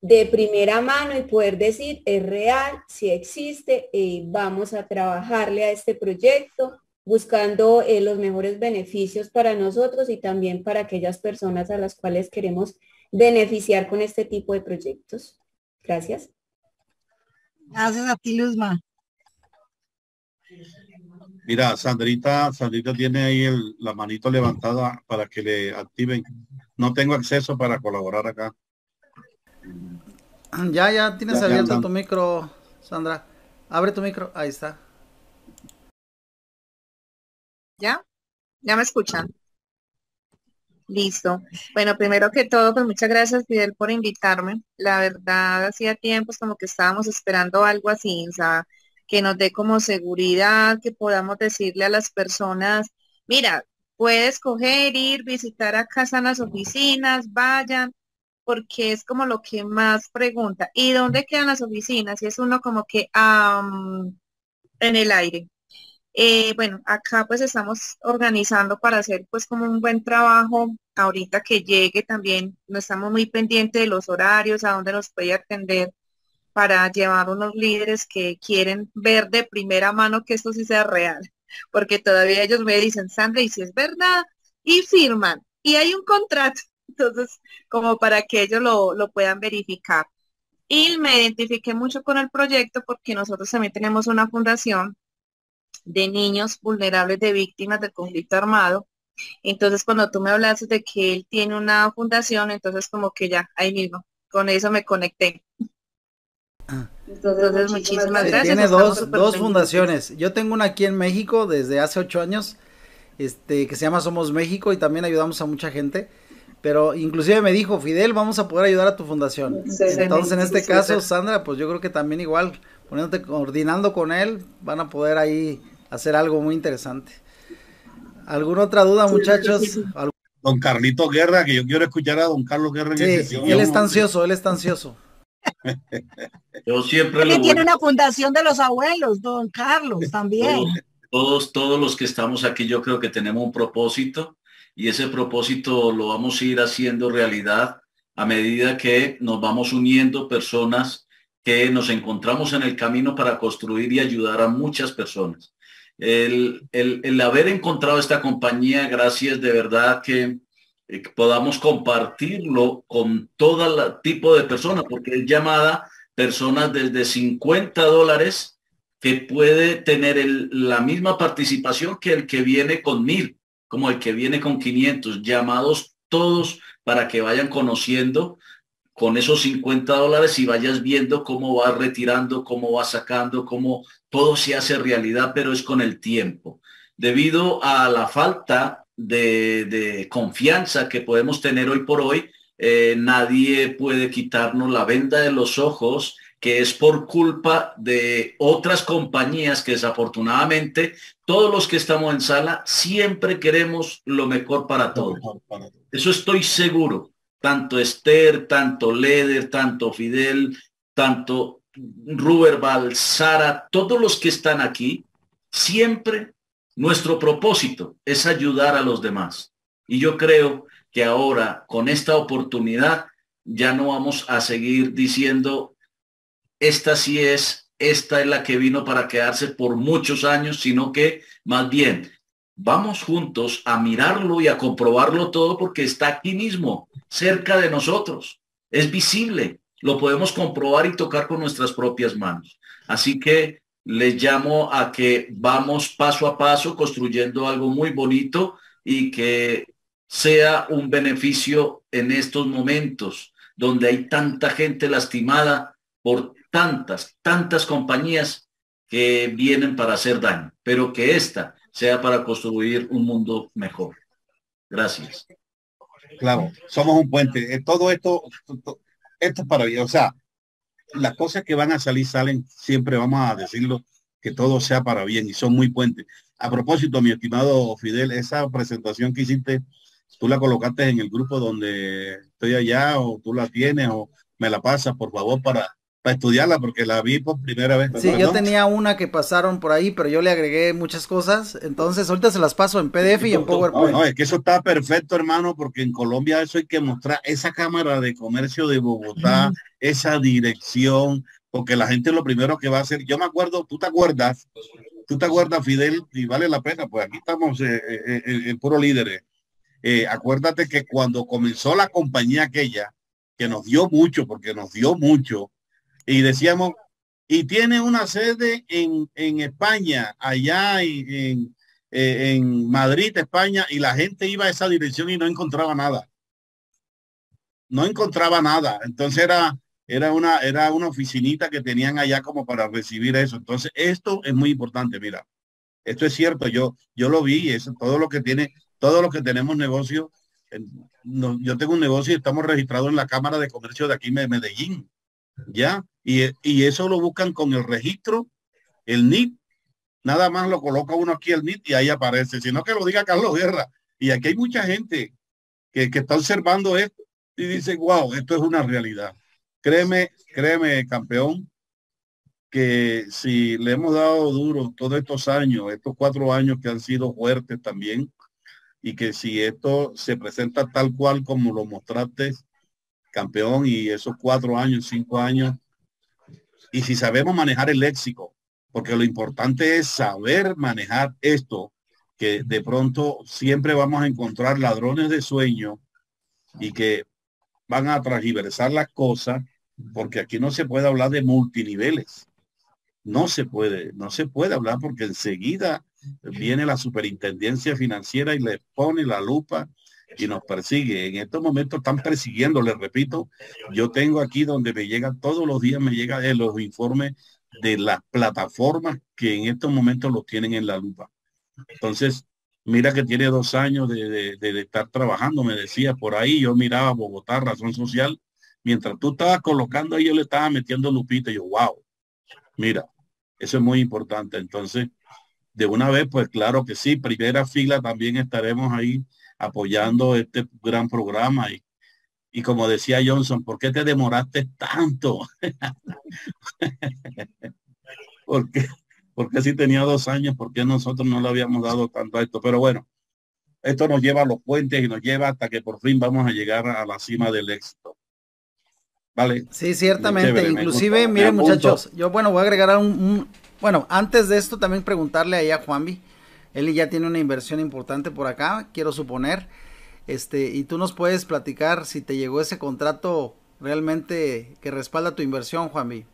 E: de primera mano y poder decir, es real, si existe, eh, vamos a trabajarle a este proyecto buscando eh, los mejores beneficios para nosotros y también para aquellas personas a las cuales queremos beneficiar con este tipo de proyectos. Gracias.
C: Gracias a ti, Luzma.
D: Mira, Sandrita, Sandrita tiene ahí la manito levantada para que le activen. No tengo acceso para colaborar acá.
A: Ah, ya, ya tienes abierto tu micro, Sandra. Abre tu micro, ahí está.
F: ¿Ya? ¿Ya me escuchan? Listo. Bueno, primero que todo, pues muchas gracias Fidel por invitarme. La verdad, hacía tiempos como que estábamos esperando algo así que nos dé como seguridad, que podamos decirle a las personas, mira, puedes coger, ir, visitar casa están las oficinas, vayan, porque es como lo que más pregunta. ¿Y dónde quedan las oficinas? Y es uno como que en el aire. Eh, bueno, acá pues estamos organizando para hacer pues como un buen trabajo. Ahorita que llegue también, no estamos muy pendientes de los horarios, a dónde nos puede atender para llevar unos líderes que quieren ver de primera mano que esto sí sea real, porque todavía ellos me dicen, Sandra, y si es verdad, y firman, y hay un contrato, entonces, como para que ellos lo, lo puedan verificar. Y me identifiqué mucho con el proyecto porque nosotros también tenemos una fundación de niños vulnerables de víctimas del conflicto armado. Entonces, cuando tú me hablaste de que él tiene una fundación, entonces como que ya, ahí mismo, con eso me conecté. Entonces, muchísimas gracias. Tiene dos, dos fundaciones.
A: Yo tengo una aquí en México desde hace ocho años, este, que se llama Somos México y también ayudamos a mucha gente. Pero inclusive me dijo, Fidel, vamos a poder ayudar a tu fundación. Entonces, en este caso, Sandra, pues yo creo que también igual, poniéndote, coordinando con él, van a poder ahí hacer algo muy interesante.
D: ¿Alguna otra duda, muchachos? Don Carlito Guerra, que yo quiero escuchar
G: a don Carlos Guerra.
A: En sí, él está ansioso, él está ansioso.
G: Yo siempre tiene
C: una fundación de los abuelos, don Carlos, también.
G: Todos, todos los que estamos aquí, yo creo que tenemos un propósito y ese propósito lo vamos a ir haciendo realidad a medida que nos vamos uniendo personas que nos encontramos en el camino para construir y ayudar a muchas personas. el haber encontrado esta compañía, gracias de verdad que podamos compartirlo con todo tipo de personas, porque es llamada personas desde 50 dólares que puede tener la misma participación que el que viene con mil, como el que viene con 500, llamados todos para que vayan conociendo con esos 50 dólares y vayas viendo cómo va retirando, cómo va sacando, cómo todo se hace realidad, pero es con el tiempo. Debido a la falta de, confianza que podemos tener hoy por hoy, eh, nadie puede quitarnos la venda de los ojos que es por culpa de otras compañías que desafortunadamente todos los que estamos en sala siempre queremos lo mejor para todos. Eso estoy seguro. Tanto Esther, tanto Leder, tanto Fidel, tanto Ruberbal, Sara, todos los que están aquí siempre nuestro propósito es ayudar a los demás. Y yo creo que ahora, con esta oportunidad, ya no vamos a seguir diciendo, esta sí es, esta es la que vino para quedarse por muchos años, sino que más bien vamos juntos a mirarlo y a comprobarlo todo porque está aquí mismo, cerca de nosotros. Es visible, lo podemos comprobar y tocar con nuestras propias manos. Así que les llamo a que vamos paso a paso construyendo algo muy bonito y que sea un beneficio en estos momentos donde hay tanta gente lastimada por tantas, tantas compañías que vienen para hacer daño, pero que esta sea para construir un mundo mejor. Gracias.
D: Claro, somos un puente. Eh, todo esto, esto es para bien. O sea, las cosas que van a salir salen, siempre vamos a decirlo, que todo sea para bien y son muy puentes. A propósito, mi estimado Fidel, esa presentación que hiciste, tú la colocaste en el grupo donde estoy allá o tú la tienes o me la pasas, por favor, para estudiarla porque la vi por primera vez. Sí, yo
A: tenía una que pasaron por ahí, pero yo le agregué muchas cosas. Entonces, ahorita se las paso en PDF y en PowerPoint. No, es
D: que eso está perfecto, hermano, porque en Colombia eso hay que mostrar esa Cámara de Comercio de Bogotá, esa dirección, porque la gente lo primero que va a hacer, yo me acuerdo, tú te acuerdas, tú te acuerdas, Fidel, y vale la pena, pues aquí estamos eh, eh, eh, en puro líderes. acuérdate que cuando comenzó la compañía aquella, que nos dio mucho, porque nos dio mucho, y decíamos, y tiene una sede en, España, allá en, eh, en, Madrid, España, y la gente iba a esa dirección y no encontraba nada. No encontraba nada. Entonces era, era, una, era una oficinita que tenían allá como para recibir eso. Entonces esto es muy importante, mira. Esto es cierto, yo, yo lo vi, eso, todo lo que tiene, todo lo que tenemos negocio, yo tengo un negocio y estamos registrados en la Cámara de Comercio de aquí de Medellín. ¿Ya? Y, eso lo buscan con el registro, el NIT. Nada más lo coloca uno aquí el NIT y ahí aparece. Sino que lo diga Carlos Guerra. Y aquí hay mucha gente que, que está observando esto y dice, wow, esto es una realidad. Créeme, créeme, campeón, que si le hemos dado duro todos estos años, estos cuatro años que han sido fuertes también, y que si esto se presenta tal cual como lo mostraste campeón y esos cuatro años, cinco años, y si sabemos manejar el léxico, porque lo importante es saber manejar esto, que de pronto siempre vamos a encontrar ladrones de sueño y que van a transversar las cosas, porque aquí no se puede hablar de multiniveles. No se puede, no se puede hablar porque enseguida viene la superintendencia financiera y le pone la lupa y nos persigue. En estos momentos están persiguiendo, les repito, yo tengo aquí donde me llega todos los días, me de eh, los informes de las plataformas que en estos momentos los tienen en la lupa. Entonces, mira que tiene dos años de, de estar trabajando, me decía por ahí, yo miraba Bogotá, Razón Social, mientras tú estabas colocando ahí, yo le estaba metiendo lupita, y yo, wow, mira, eso es muy importante. Entonces, de una vez, pues claro que sí, primera fila también estaremos ahí apoyando este gran programa. Y, y como decía Johnson, ¿por qué te demoraste tanto? porque porque si tenía dos años, ¿por qué nosotros no le habíamos dado tanto a esto? Pero bueno, esto nos lleva a los puentes y nos lleva hasta que por fin vamos a llegar a la cima del éxito. Vale. Sí, ciertamente. Inclusive, miren muchachos,
A: yo bueno, voy a agregar un, bueno, antes de esto también preguntarle ahí a Juanvi, él ya tiene una inversión importante por acá, quiero suponer. Este, y tú nos puedes platicar si te llegó ese contrato realmente que respalda tu inversión, Juan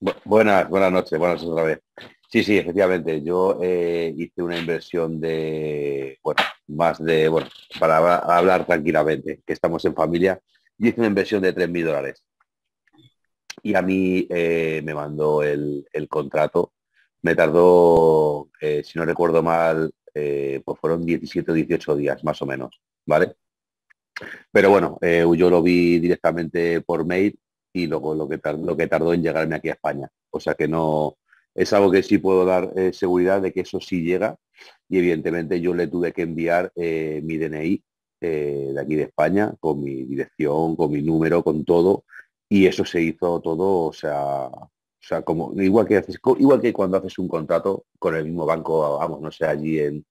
B: Bu buenas, buenas noches, buenas noches otra vez. Sí, sí, efectivamente. Yo eh, hice una inversión de, bueno, más de, bueno, para hablar tranquilamente, que estamos en familia, hice una inversión de 3.000 dólares. Y a mí eh, me mandó el contrato me tardó, eh, si no recuerdo mal, eh, pues fueron 17 o 18 días más o menos, ¿vale? Pero bueno, eh, yo lo vi directamente por mail y luego lo que, tardó, lo que tardó en llegarme aquí a España. O sea que no, es algo que sí puedo dar seguridad de que eso sí llega y evidentemente yo le tuve que enviar mi DNI de aquí de España con mi dirección, con mi número, con todo y eso se hizo todo, o sea, o sea, como, igual que haces, igual que cuando haces un contrato con el mismo banco, vamos, no sé, allí en,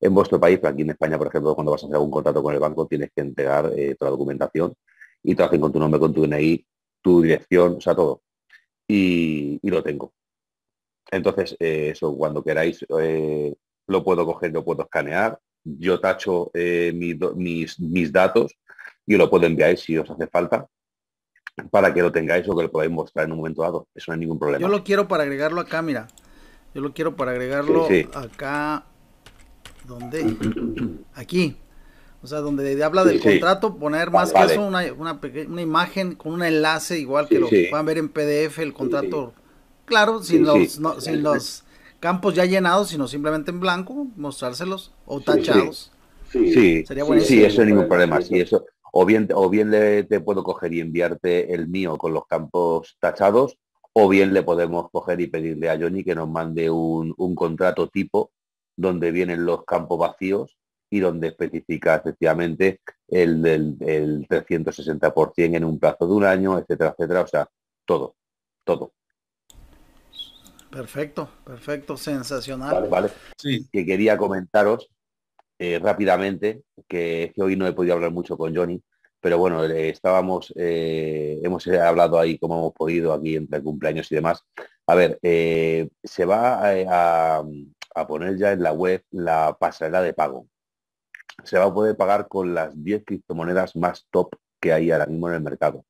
B: en vuestro país, aquí en España, por ejemplo, cuando vas a hacer algún contrato con el banco, tienes que entregar eh, toda la documentación y te hacen con tu nombre, con tu DNI, tu dirección, o sea, todo. Y, lo tengo. Entonces, eh, eso, cuando queráis, eh, lo puedo coger, lo puedo escanear, yo tacho mis, mis datos y lo puedo enviar si os hace falta para que lo tengáis o que lo podáis mostrar en un momento dado. Eso no es ningún problema. Yo
A: lo quiero para agregarlo acá, mira. Yo lo quiero para agregarlo acá. ¿Dónde? Aquí. O sea, donde habla del contrato, poner más que eso, una, una, imagen con un enlace, igual que lo que a ver en PDF, el contrato. Claro, sin los, sin los campos ya llenados, sino simplemente en blanco, mostrárselos o tachados. Sí, sí, sí, eso no es ningún
B: problema. Sí, eso, o bien, o bien le, te puedo coger y enviarte el mío con los campos tachados, o bien le podemos coger y pedirle a Johnny que nos mande un, contrato tipo donde vienen los campos vacíos y donde especifica efectivamente el, 360% en un plazo de un año, etcétera, etcétera. O sea, todo, todo.
A: Perfecto, perfecto, sensacional. vale.
B: Sí. Que quería comentaros eh, rápidamente, que, hoy no he podido hablar mucho con Johnny, pero bueno, eh, estábamos, eh, hemos hablado ahí como hemos podido aquí entre cumpleaños y demás. A ver, se va a, poner ya en la web la pasarela de pago. Se va a poder pagar con las 10 criptomonedas más top que hay ahora mismo en el mercado.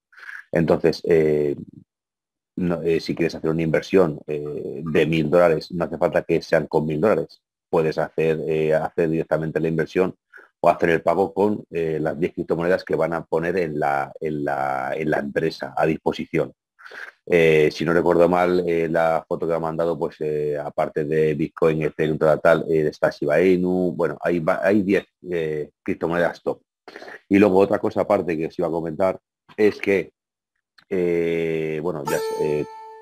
B: Entonces, si quieres hacer una inversión de mil dólares, no hace falta que sean con mil dólares puedes hacer, eh, hacer directamente la inversión o hacer el pago con eh, las 10 criptomonedas que van a poner en la, en la, en la empresa a disposición. Eh, si no recuerdo mal, la foto que ha mandado, pues aparte de Bitcoin, Ethereum, tal, está Shiba Inu, bueno, hay, hay 10 criptomonedas top. Y luego otra cosa aparte que os iba a comentar es que, bueno, ya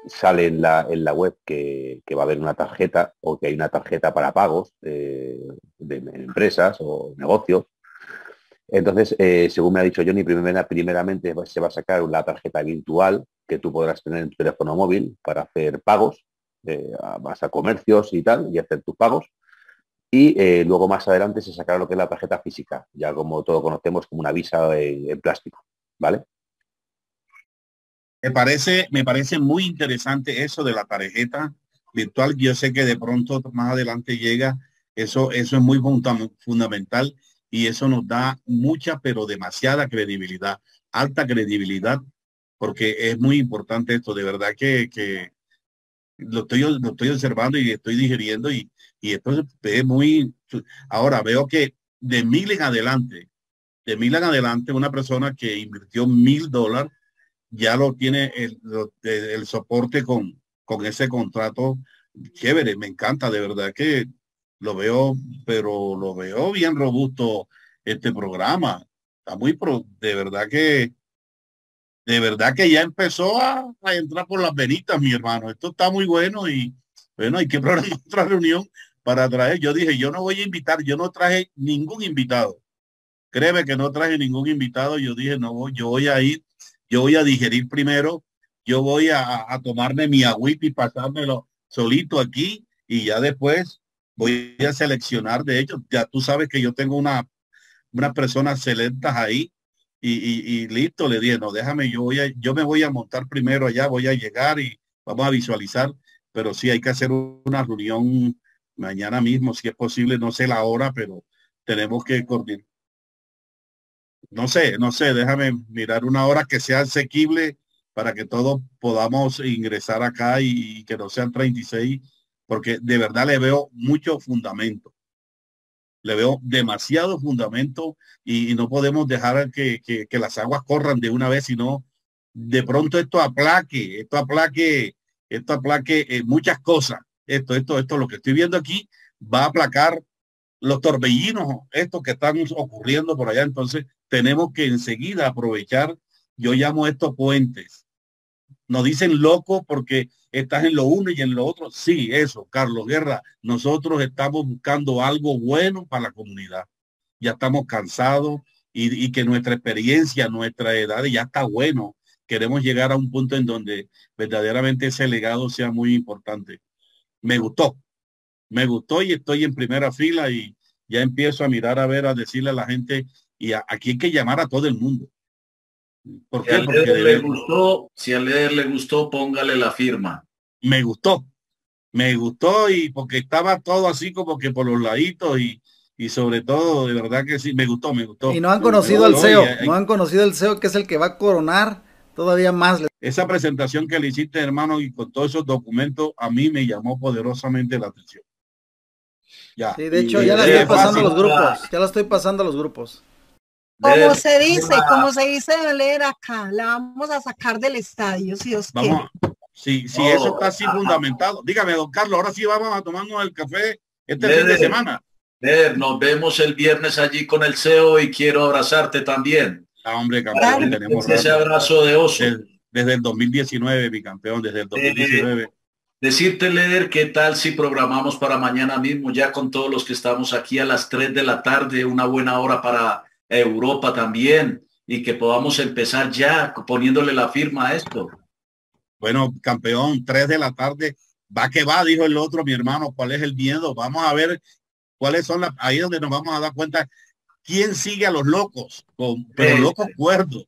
B: sale en la, web que, va a haber una tarjeta o que hay una tarjeta para pagos eh, de empresas o negocios. Entonces, eh, según me ha dicho Johnny, primera, primeramente se va a sacar una tarjeta virtual que tú podrás tener en tu teléfono móvil para hacer pagos, eh, vas a comercios y tal, y hacer tus pagos. Y luego más adelante se sacará lo que es la tarjeta física, ya como todos conocemos como una visa en plástico, ¿vale?
D: Me parece, me parece muy interesante eso de la tarjeta virtual. Yo sé que de pronto más adelante llega. Eso, eso es muy fundamental y eso nos da mucha, pero demasiada credibilidad, alta credibilidad, porque es muy importante esto. De verdad que, lo, estoy, observando y estoy digiriendo y, y esto es muy... Ahora veo que de mil en adelante, de mil en adelante, una persona que invirtió mil dólares ya lo tiene eh, el, soporte con, con ese contrato chévere, me encanta, de verdad que lo veo, pero lo veo bien robusto este programa. Está muy de verdad que, de verdad que ya empezó a, entrar por las venitas, mi hermano. Esto está muy bueno y bueno, hay que programar otra reunión para traer. Yo dije, yo no voy a invitar, yo no traje ningún invitado. Créeme que no traje ningún invitado. Yo dije, no, yo voy a ir yo voy a digerir primero, yo voy a, tomarme mi agüita y pasármelo solito aquí y ya después voy a seleccionar. De ellos ya tú sabes que yo tengo una, una persona excelentes ahí y, listo, le dije, no, déjame, yo voy yo me voy a montar primero allá, voy a llegar y vamos a visualizar, pero sí hay que hacer una reunión mañana mismo, si es posible, no sé la hora, pero tenemos que coordinar, no sé, no sé, déjame mirar una hora que sea asequible para que todos podamos ingresar acá y, que no sean 36, porque de verdad le veo mucho fundamento. Le veo demasiado fundamento y, no podemos dejar que, las aguas corran de una vez, sino de pronto esto aplaque, esto aplaque, esto aplaque eh, muchas cosas. Esto, esto, esto, lo que estoy viendo aquí va a aplacar los torbellinos, estos que están ocurriendo por allá. Entonces, tenemos que enseguida aprovechar, yo llamo estos puentes. Nos dicen loco porque estás en lo uno y en lo otro. Sí, eso, Carlos Guerra, nosotros estamos buscando algo bueno para la comunidad. Ya estamos cansados y, y que nuestra experiencia, nuestra edad ya está bueno. Queremos llegar a un punto en donde verdaderamente ese legado sea muy importante. Me gustó, me gustó y estoy en primera fila y ya empiezo a mirar a ver, a decirle a la gente y aquí hay que llamar a todo el mundo. qué? Porque
G: gustó, si a leer le gustó,
D: póngale la firma. Me gustó, me gustó y porque estaba todo así como que por los laditos y, y sobre todo, de verdad que sí, me gustó, me gustó. Y no han conocido al CEO, no han conocido al CEO que es el que va a coronar todavía más. Esa presentación que le hiciste, hermano, y con todos esos documentos, a mí me llamó poderosamente la atención.
A: Ya. Sí, de hecho, ya la estoy pasando a los grupos, ya la estoy pasando a los grupos. Como se
C: dice, como se dice de leer acá, la vamos a sacar del estadio, si os vamos,
G: Si, eso oh. está
D: así fundamentado. Dígame, don Carlos, ahora sí vamos a tomarnos el café este fin de semana.
G: Ver, nos vemos el viernes allí con el CEO y quiero abrazarte también. Ah, hombre, campeón, tenemos ese abrazo de oso. Desde, el 2019, mi campeón, desde el 2019. Eh, decirte, Leder, ¿qué tal si programamos para mañana mismo, ya con todos los que estamos aquí a las 3 de la tarde, una buena hora para Europa también, y que podamos empezar ya poniéndole la firma a esto.
D: Bueno, campeón, tres de la tarde, va que va, dijo el otro, mi hermano, ¿cuál es el miedo? Vamos a ver cuáles son las, ahí donde nos vamos a dar cuenta quién sigue a los locos, con, pero locos cuerdos.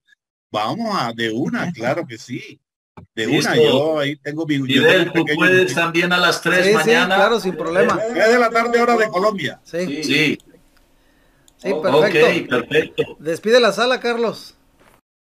D: Vamos a, de una, claro que sí. De una, yo ahí tengo mi... tú puedes también a las tres mañana. Sí, claro, sin problema. Tres de la tarde,
G: hora de Colombia. sí. sí. Ok, perfecto. Despide la sala, Carlos.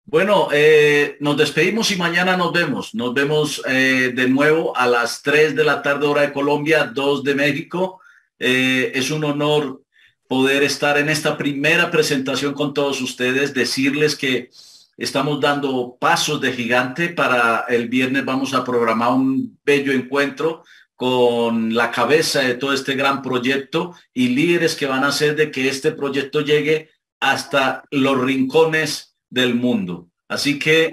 G: Bueno, eh, nos despedimos y mañana nos vemos. Nos vemos eh, de nuevo a las 3 de la tarde hora de Colombia, 2 de México. Eh, es un honor poder estar en esta primera presentación con todos ustedes, decirles que estamos dando pasos de gigante. Para el viernes vamos a programar un bello encuentro con la cabeza de todo este gran proyecto y líderes que van a hacer de que este proyecto llegue hasta los rincones del mundo. Así que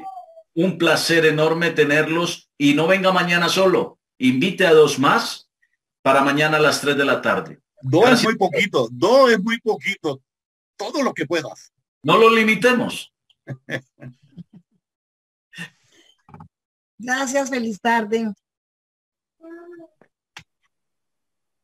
G: un placer enorme tenerlos y no venga mañana solo, invite a dos más para mañana a las tres de la tarde. Dos es muy poquito, dos es muy poquito, todo lo que puedas. No lo limitemos.
C: Gracias, feliz tarde.